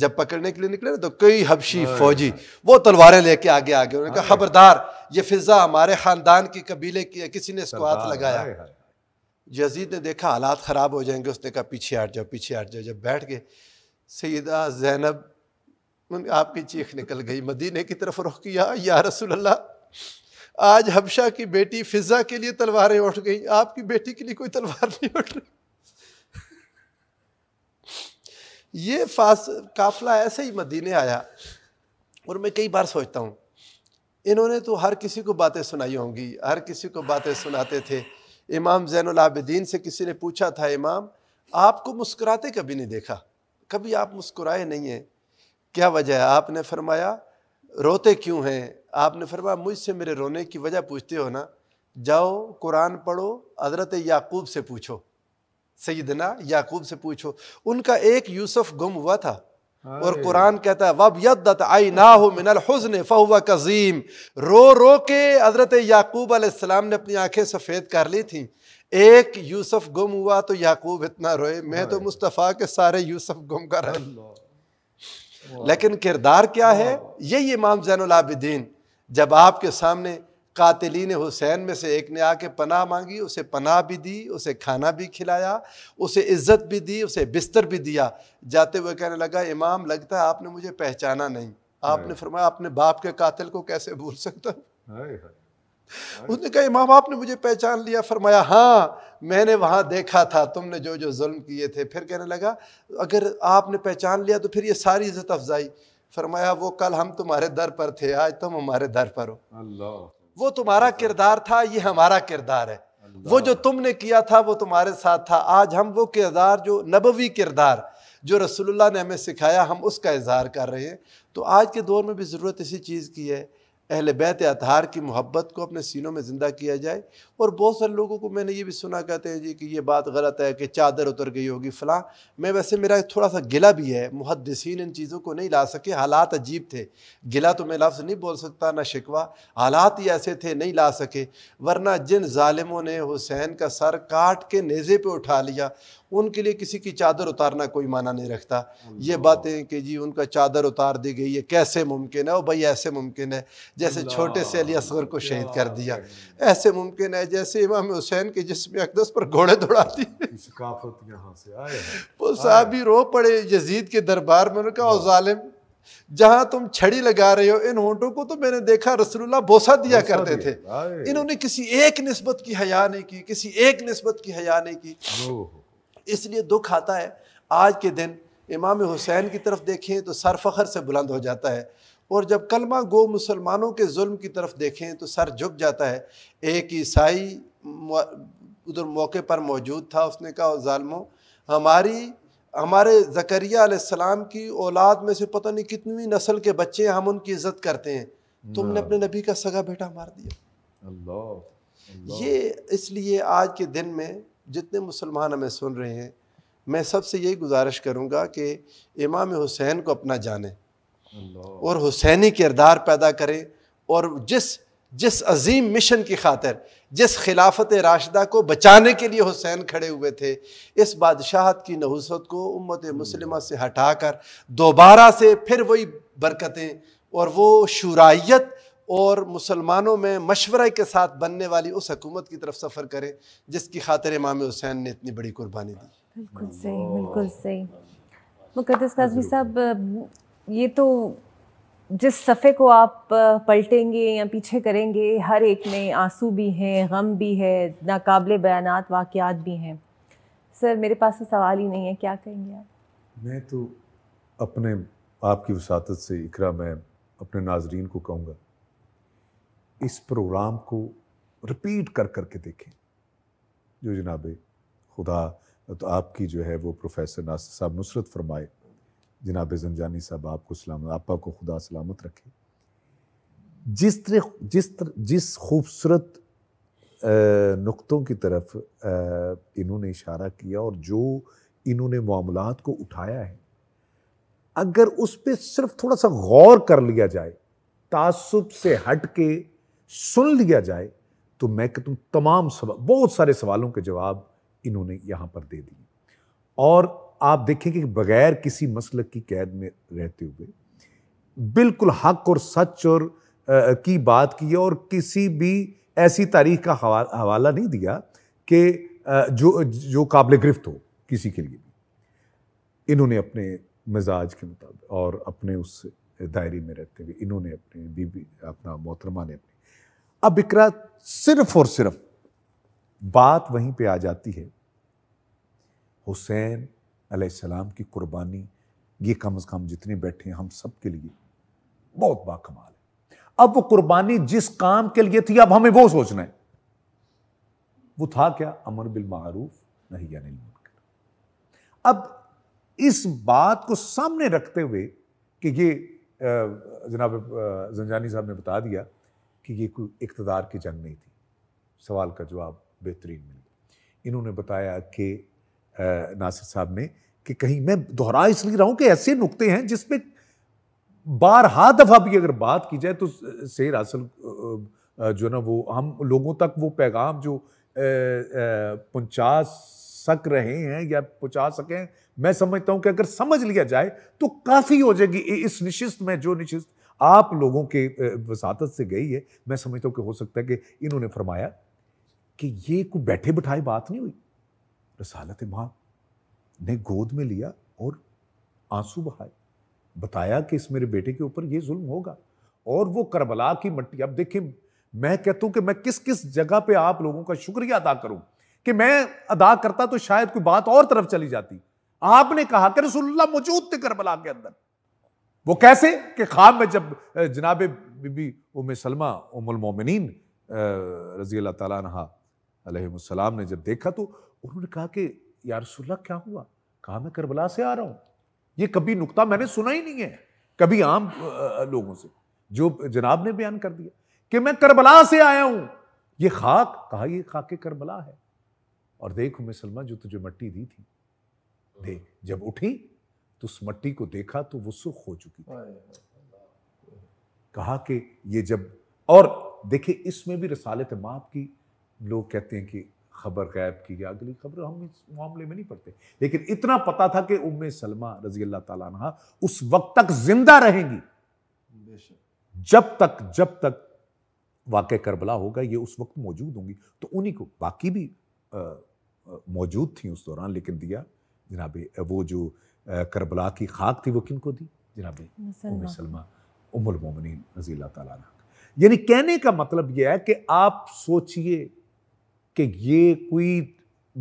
जब पकड़ने के लिए निकले ना तो कई हबशी फौजी वो तलवारें लेके आगे आगे उन्होंने कहा खबरदार ये फिजा हमारे ख़ानदान के कबीले की किसी ने इसको हाथ लगाया यजीद ने देखा हालात ख़राब हो जाएंगे उसने कहा पीछे हट जाओ पीछे हट जाओ जब बैठ गए सैदा जैनब उनकी आपकी चीख निकल गई मदीने की तरफ रुख किया या रसूल अल्लाह आज हबशा की बेटी फिज़ा के लिए तलवारें उठ गई आपकी बेटी के लिए कोई तलवार नहीं उठ रही ये फास काफिला ऐसे ही मदीने आया और मैं कई बार सोचता हूँ इन्होंने तो हर किसी को बातें सुनाई होंगी हर किसी को बातें सुनाते थे इमाम जैनलाबद्दीन से किसी ने पूछा था इमाम आपको मुस्कुराते कभी नहीं देखा कभी आप मुस्कुराए नहीं हैं क्या वजह है आपने फरमाया रोते क्यों हैं आपने फरमाया मुझसे मेरे रोने की वजह पूछते हो ना जाओ कुरान पढ़ो हज़रत याकूब से पूछो सईदना याकूब से पूछो उनका एक यूसुफ गुम हुआ था और कुरान कहता है वब यदत आई ना हो मिनल हजन फ़हुआ कज़ीम रो रो के हज़रत याकूब आसमाम ने अपनी आँखें सफ़ेद कर ली थी एक यूसुफ गुम हुआ तो याकूब इतना रोए मैं तो मुस्तफ़ा के सारे यूसुफ गुम कर लेकिन किरदार क्या है यही इमाम जैनलाबिदीन जब आपके सामने कातिलीन हुसैन में से एक ने आके पनाह मांगी उसे पनाह भी दी उसे खाना भी खिलाया उसे इज्जत भी दी उसे बिस्तर भी दिया जाते हुए कहने लगा इमाम लगता है आपने मुझे पहचाना नहीं आपने फरमाया अपने बाप के कातिल को कैसे भूल सकता उसने कहा इमाम आपने मुझे पहचान लिया फरमाया हाँ मैंने वहाँ देखा था तुमने जो जो जुल्म किए थे फिर कहने लगा अगर आपने पहचान लिया तो फिर ये सारी इज़्ज़त अफजाई फरमाया वो कल हम तुम्हारे दर पर थे आज तुम हमारे दर पर हो वो तुम्हारा किरदार था ये हमारा किरदार है वो जो तुमने किया था वो तुम्हारे साथ था आज हम वो किरदार जो नबवी किरदार जो रसूलुल्लाह ने हमें सिखाया हम उसका इजहार कर रहे हैं तो आज के दौर में भी ज़रूरत इसी चीज़ की है अहल बैत अतहार की मोहब्बत को अपने सीनों में ज़िंदा किया जाए और बहुत सारे लोगों को मैंने ये भी सुना कहते हैं जी कि ये बात गलत है कि चादर उतर गई होगी फ़लाँ मैं वैसे मेरा थोड़ा सा गिला भी है मुहदसिन इन चीज़ों को नहीं ला सके हालात अजीब थे गिला तो मैं लफ्ज़ नहीं बोल सकता ना शिकवा हालात ही ऐसे थे नहीं ला सके वरना जिन ालमों ने हुसैन का सर काट के नेज़े पर उठा लिया उनके लिए किसी की चादर उतारना कोई माना नहीं रखता ये बातें कि जी उनका चादर उतार दी गई है कैसे मुमकिन है और भाई ऐसे मुमकिन है जैसे छोटे से अली असगर को शहीद कर दिया ऐसे मुमकिन है जैसे इमाम हुसैन के जिसमें अकदस पर घोड़े दौड़ा दिए वो साहब ही रो पड़े यजीद के दरबार में उनका कहा ालिम जहां तुम छड़ी लगा रहे हो इन होंठों को तो मैंने देखा रसूलुल्लाह बोसा दिया बोसा करते थे इन्होंने किसी एक नस्बत की हया नहीं की किसी एक नस्बत की हया नहीं की इसलिए दुख आता है आज के दिन इमाम हुसैन की तरफ देखें तो सर फ़खर से बुलंद हो जाता है और जब कलमा गो मुसलमानों के जुल्म की तरफ देखें तो सर झुक जाता है एक ईसाई उधर मौके पर मौजूद था उसने कहा ालमो हमारी हमारे जकरिया सलाम की औलाद में से पता नहीं कितनी नस्ल के बच्चे हम उनकी इज्जत करते हैं तुमने अपने नबी का सगा बेटा मार दिया अल्लाह ये इसलिए आज के दिन में जितने मुसलमान हमें सुन रहे हैं मैं सबसे यही गुजारिश करूँगा कि इमाम हुसैन को अपना जाने और हुसैनी किरदार पैदा करें और जिस जिस अजीम मिशन की खातर जिस खिलाफत राशदा को बचाने के लिए हुसैन खड़े हुए थे इस बादशाहत की नहुसत को उम्मत हम्म। मुसलिमा से हटाकर दोबारा से फिर वही बरकतें और वो शुराइत और मुसलमानों में मशवरे के साथ बनने वाली उस हकूमत की तरफ सफ़र करें जिसकी खातिर इमाम हुसैन ने इतनी बड़ी कुर्बानी दी बिल्कुल सही बिल्कुल सही मुकदस काजमी साहब ये तो जिस सफ़े को आप पलटेंगे या पीछे करेंगे हर एक में आंसू भी हैं गम भी है नाकबले बयान वाक़ात भी हैं सर मेरे पास तो सवाल ही नहीं है क्या कहेंगे आप मैं तो अपने आपकी वसात से इकरा मैं अपने नाजरीन को कहूँगा इस प्रोग्राम को रिपीट कर कर के देखें जो जनाब खुदा तो आपकी जो है वो प्रोफेसर नासिर साहब नुसरत फरमाए जनाब जमजानी साहब आपको सलामत आपा को खुदा सलामत रखे जिस तरह जिस तर, जिस खूबसूरत नुक्तों की तरफ इन्होंने इशारा किया और जो इन्होंने मामलात को उठाया है अगर उस पर सिर्फ थोड़ा सा गौर कर लिया जाए तासुब से हट के सुन लिया जाए तो मैं कि तुम तमाम सवाल बहुत सारे सवालों के जवाब इन्होंने यहाँ पर दे दिए और आप देखें कि बगैर किसी मसलक की कैद में रहते हुए बिल्कुल हक और सच और आ, की बात की और किसी भी ऐसी तारीख का हवाला नहीं दिया कि जो जो काबिल गिरफ्त हो किसी के लिए भी इन्होंने अपने मिजाज के मुताबिक और अपने उस दायरे में रहते हुए इन्होंने अपने बीबी अपना मोहतरमा ने अपने अब इकरा सिर्फ और सिर्फ बात वहीं पे आ जाती है हुसैन अलैहिस्सलाम की कुर्बानी ये कम से कम जितने बैठे हैं हम सब के लिए बहुत बाकमाल है अब वो कुर्बानी जिस काम के लिए थी अब हमें वो सोचना है वो था क्या अमर बिल मारूफ नहीं अनिल मुनकर अब इस बात को सामने रखते हुए कि ये जनाब जंजानी साहब ने बता दिया कि ये कोई इकतदार की जंग नहीं थी सवाल का जवाब बेहतरीन मिल गया इन्होंने बताया कि नासिर साहब ने कि कहीं मैं दोहरा इसलिए रहा हूँ कि ऐसे नुकते हैं जिसमें बारहा दफ़ा भी अगर बात की जाए तो शेर असल जो ना वो हम लोगों तक वो पैगाम जो पहुँचा सक रहे हैं या पहुँचा सकें मैं समझता हूँ कि अगर समझ लिया जाए तो काफ़ी हो जाएगी इस निशिस्त में जो निशिस्त आप लोगों के वसात से गई है मैं समझता हूँ कि हो सकता है कि इन्होंने फरमाया कि ये कोई बैठे बिठाए बात नहीं हुई रसालत माँ ने गोद में लिया और आंसू बहाए बताया कि इस मेरे बेटे के ऊपर ये जुल्म होगा और वो करबला की मट्टी अब देखें मैं कहता हूँ कि मैं किस किस जगह पे आप लोगों का शुक्रिया अदा करूँ कि मैं अदा करता तो शायद कोई बात और तरफ चली जाती आपने कहा कि रसुल्ला मौजूद थे करबला के अंदर वो कैसे कि ख्वाब में जब जनाब बीबी उम सलमा उमुलमोमिन रजी अल्लाह तसलाम ने जब देखा तो उन्होंने कहा कि यारसोल्ला क्या हुआ कहा मैं करबला से आ रहा हूँ ये कभी नुकता मैंने सुना ही नहीं है कभी आम लोगों से जो जनाब ने बयान कर दिया कि मैं करबला से आया हूँ ये खाक कहा ये खाक करबला है और देख उम सलमा जो तुझे मट्टी दी थी देख जब उठी तो उस मट्टी को देखा तो वो सुख हो चुकी थी कहा कि ये जब और देखिए इसमें भी रसालत माप की लोग कहते हैं कि खबर गायब की या अगली खबर हम इस मामले में नहीं पढ़ते लेकिन इतना पता था कि उम्मे सलमा रजी अल्लाह तला उस वक्त तक जिंदा रहेंगी जब तक जब तक वाक़ करबला होगा ये उस वक्त मौजूद होंगी तो उन्हीं को बाकी भी मौजूद थी उस दौरान लेकिन दिया जनाबे वो जो करबला की खाक थी वो किन को दी जनाब सलमा उमुलमोमिन रजी तला यानी कहने का मतलब यह है कि आप सोचिए कि ये कोई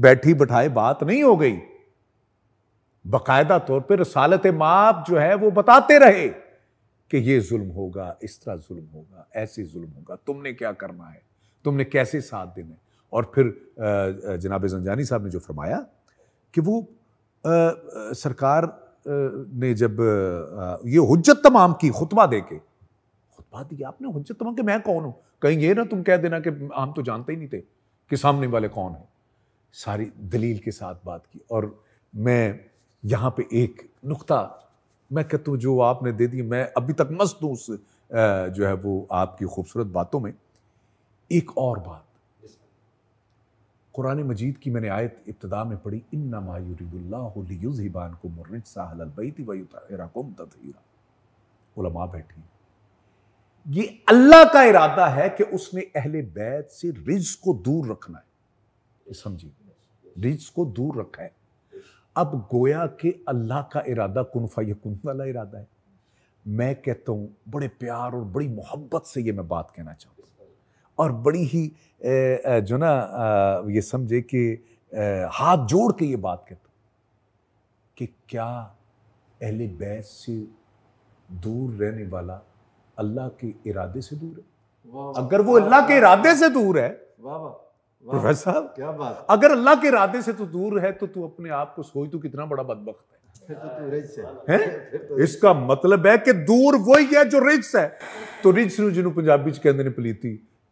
बैठी बैठाए बात नहीं हो गई बाकायदा तौर पर रसालत माप जो है वो बताते रहे कि ये जुल्म होगा इस तरह जुल्म होगा ऐसे जुल्म होगा तुमने क्या करना है तुमने कैसे साथ देना है और फिर जनाब जंजानी साहब ने जो फरमाया कि वो सरकार ने जब ये हजत तमाम की खुतबा दे के खुतबा दिया आपने हजत तमाम के मैं कौन हूँ कहीं ये ना तुम कह देना कि हम तो जानते ही नहीं थे कि सामने वाले कौन हैं सारी दलील के साथ बात की और मैं यहाँ पे एक नुक्ता मैं कहता हूँ जो आपने दे दी मैं अभी तक मस्त हूँ उस जो है वो आपकी खूबसूरत बातों में एक और बात कुरान मजीद की मैंने आयत इब्तदा में पढ़ी इन्ना मायूरीबान को मुर्रज बैठी ये अल्लाह का इरादा है कि उसने अहले बैत से रिज को दूर रखना है समझिए रिज को दूर रखा है अब गोया के अल्लाह का इरादा कनफा यकुन वाला इरादा है मैं कहता हूँ बड़े प्यार और बड़ी मोहब्बत से ये मैं बात कहना चाहूँगा और बड़ी ही जो ना ये समझे कि हाथ जोड़ के ये बात कहता कि क्या अहले बैत से दूर रहने वाला अल्लाह के इरादे से दूर है अगर वो अल्लाह के इरादे से दूर है प्रोफेसर तो साहब क्या बात अगर अल्लाह के इरादे से तो दूर है तो तू अपने आप को सोच तू कितना बड़ा बदबख्त है ਹੈ ਇਸ ਦਾ ਮਤਲਬ ਹੈ ਕਿ ਦੂਰ ਵਹੀ ਹੈ ਜੋ ਰਿਜਸ ਹੈ ਤੋ ਰਿਜਸ ਨੂੰ ਜਿਹਨੂੰ ਪੰਜਾਬੀ ਚ ਕਹਿੰਦੇ ਨੇ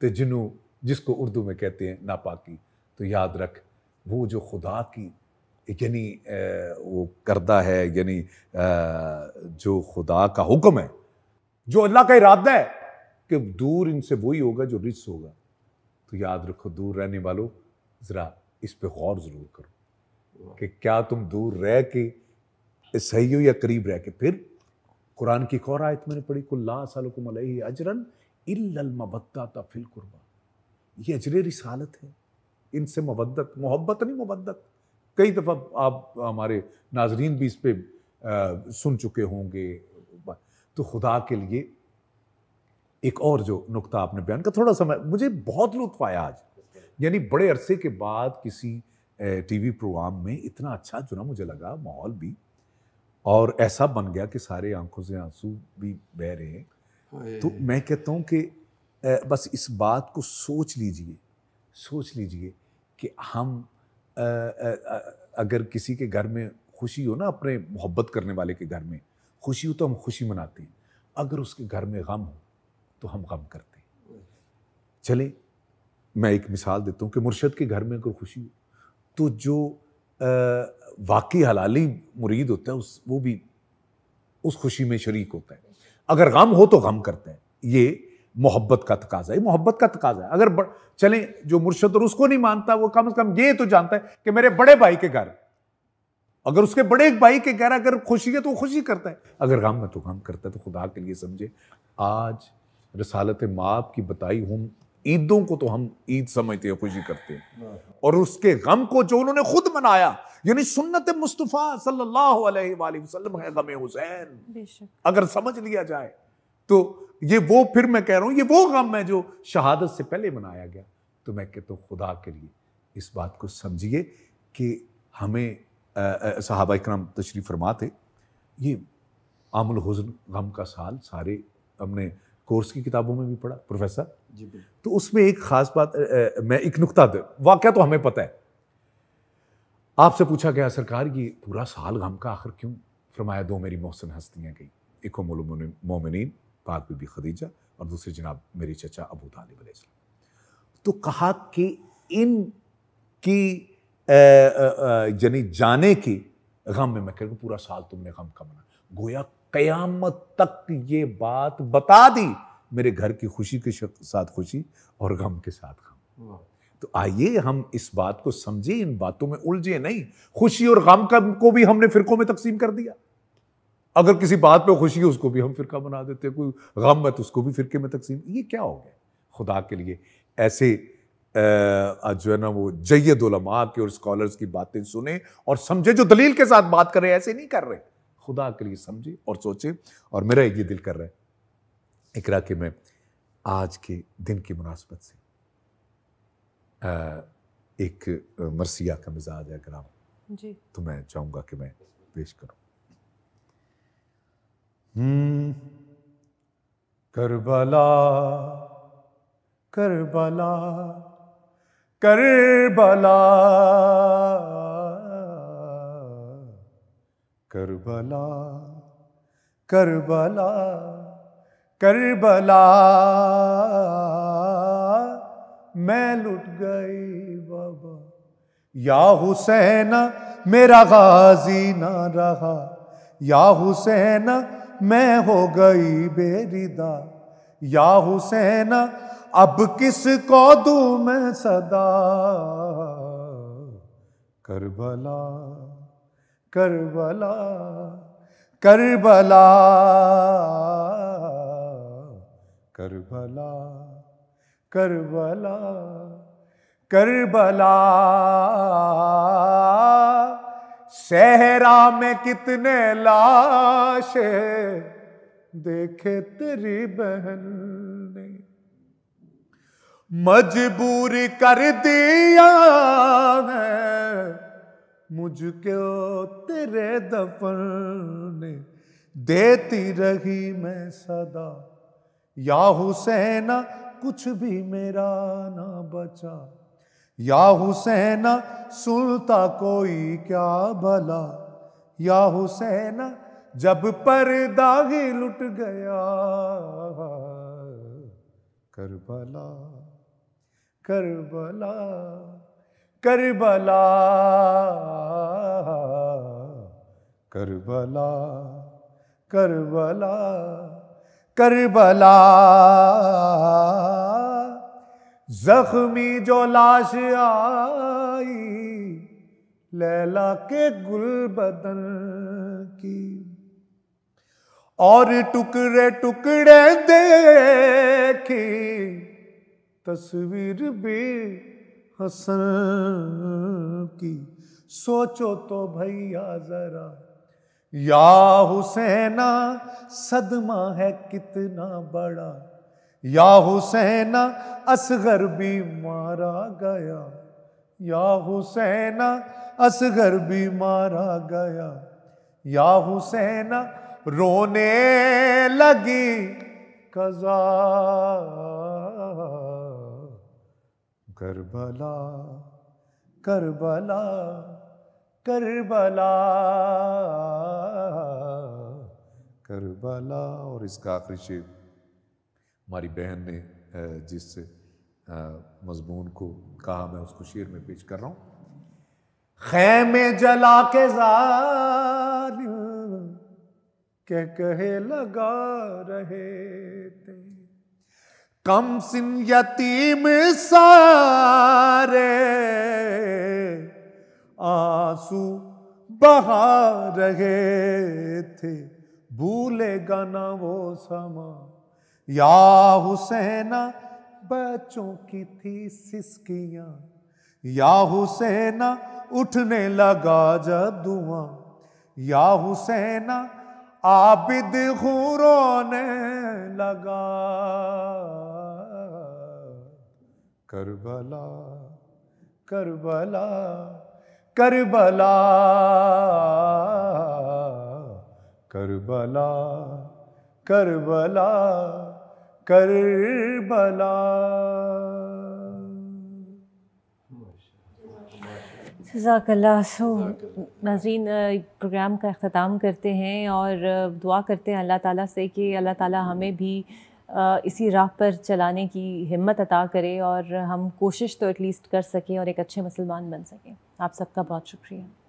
तो जिनू जिसको उर्दू में कहते हैं नापाकी तो याद रख वो जो खुदा की यानी वो करदा है यानी जो खुदा का हुक्म है जो अल्लाह का इरादा है कि दूर इनसे वही होगा जो रिस होगा तो याद रखो दूर रहने वालों ज़रा इस पे गौर ज़रूर करो कि क्या तुम दूर रह के सही हो या करीब रह के फिर कुरान की खौर आयत मैंने पढ़ी कुल्ला सालकुम अलैहि अजरन इल्लल मबद्दा फिल कुर्बा ये अजरे रिसालत है इनसे मबदत मोहब्बत नहीं मबदत कई दफ़ा आप हमारे नाजरीन भी इस पर सुन चुके होंगे तो खुदा के लिए एक और जो नुकता आपने बयान का थोड़ा समय मुझे बहुत लुत्फ आया आज यानी बड़े अरसे के बाद किसी टीवी प्रोग्राम में इतना अच्छा चुना मुझे लगा माहौल भी और ऐसा बन गया कि सारे आंखों से आंसू भी बह रहे हैं हाँ, तो मैं कहता हूँ कि बस इस बात को सोच लीजिए सोच लीजिए कि हम अगर किसी के घर में खुशी हो ना अपने मोहब्बत करने वाले के घर में खुशी हो तो हम खुशी मनाते हैं अगर उसके घर में गम हो तो हम गम करते हैं चले मैं एक मिसाल देता हूँ कि मुर्शद के घर में अगर खुशी हो तो जो वाकई हलाली मुरीद होता है उस वो भी उस खुशी में शरीक होता है अगर गम हो तो गम करते हैं ये मोहब्बत का तकाजा है मोहब्बत का तकाजा है अगर चले जो मुर्शद और उसको नहीं मानता वो कम से कम ये तो जानता है कि मेरे बड़े भाई के घर अगर उसके बड़े भाई के घर अगर खुशी है तो खुशी करता है अगर गम है तो गम करता है तो खुदा के लिए समझे आज रसालत माप की बताई हूं ईदों को तो हम ईद समझते हैं खुशी करते हैं हाँ। और उसके गम को जो उन्होंने खुद मनाया यानी सुन्नत मुस्तफ़ा सल्लल्लाहु अलैहि वसल्लम है गम हुसैन अगर समझ लिया जाए तो ये वो फिर मैं कह रहा हूँ ये वो गम है जो शहादत से पहले मनाया गया तो मैं कहता तो हूँ खुदा के लिए इस बात को समझिए कि हमें साहबा इक्राम तशरीफ फरमा थे ये आमुल हुजन गम का साल सारे हमने कोर्स की किताबों में भी पढ़ा प्रोफेसर तो उसमें एक खास बात ए, मैं एक नुकता वाक्य तो हमें पता है आपसे पूछा गया सरकार की पूरा साल गम का आखिर क्यों फरमाया दो मेरी मोहसिन हस्तियाँ गई एक मोमिन पाक बीबी खदीजा और दूसरे जनाब मेरी चचा अबू तालिब तो कहा कि इन की यानी जाने की गम में मैं कह पूरा साल तुमने गम का मना गोया कयामत तक ये बात बता दी मेरे घर की खुशी के साथ खुशी और गम के साथ गम तो आइए हम इस बात को समझे इन बातों में उलझे नहीं खुशी और गम का को भी हमने फिरकों में तकसीम कर दिया अगर किसी बात पे खुशी है उसको भी हम फिरका बना देते हैं कोई गम है तो उसको भी फिरके में तकसीम ये क्या हो गया खुदा के लिए ऐसे जो है ना वो जैद उलमा के और स्कॉलर्स की बातें सुने और समझे जो दलील के साथ बात कर रहे ऐसे नहीं कर रहे खुदा के लिए समझे और सोचे और मेरा ये दिल कर रहा है इकरा के मैं आज के दिन की मुनासबत से एक मरसिया का मिजाज है ग्राम जी तो मैं चाहूँगा कि मैं पेश करूँ हम्म, Karbala Karbala Karbala Karbala Karbala Karbala मैं लुट गई बाबा या हुसैन मेरा गाजी ना रहा या हुसैन मैं हो गई बेरिदा या हुसैन अब किस को दू मैं सदा Karbala Karbala Karbala Karbala Karbala Karbala सहरा में कितने लाश देखे तेरी बहन ने मजबूर कर दिया है मुझको तेरे दफन ने देती रही मैं सदा या हुसैन कुछ भी मेरा ना बचा या हुसैन सुनता कोई क्या भला या हुसैन जब पर दागी लुट गया Karbala Karbala Karbala Karbala Karbala Karbala जख्मी जो लाश आई लैला के गुल बदन की और टुकड़े टुकड़े देखी तस्वीर भी हसन की सोचो तो भैया जरा या हुसैना सदमा है कितना बड़ा या हुसैना असगर भी मारा गया या हुसैना असगर भी मारा गया या हुसैना रोने लगी कजा करबला करबला करबला करबला और इसका आखिरी शेर हमारी बहन ने जिस मजमून को कहा मैं उसको शेर में पेश कर रहा हूँ खैमे जला के जाल के कहे लगा रहे थे कम सिन यतीम सारे आंसू बहा रहे थे भूलेगा ना वो समा या हुसैना बच्चों की थी सिसकियां या हुसैना उठने लगा जब धुआं या हुसैना आबिद रोने लगा Karbala Karbala Karbala Karbala Karbala Karbala जजाकल्ला सो नाजीन प्रोग्राम का अख्ताम करते हैं और दुआ करते हैं अल्लाह ताला से कि अल्लाह ताला हमें भी इसी राह पर चलाने की हिम्मत अता करे और हम कोशिश तो एटलीस्ट कर सकें और एक अच्छे मुसलमान बन सकें आप सबका बहुत शुक्रिया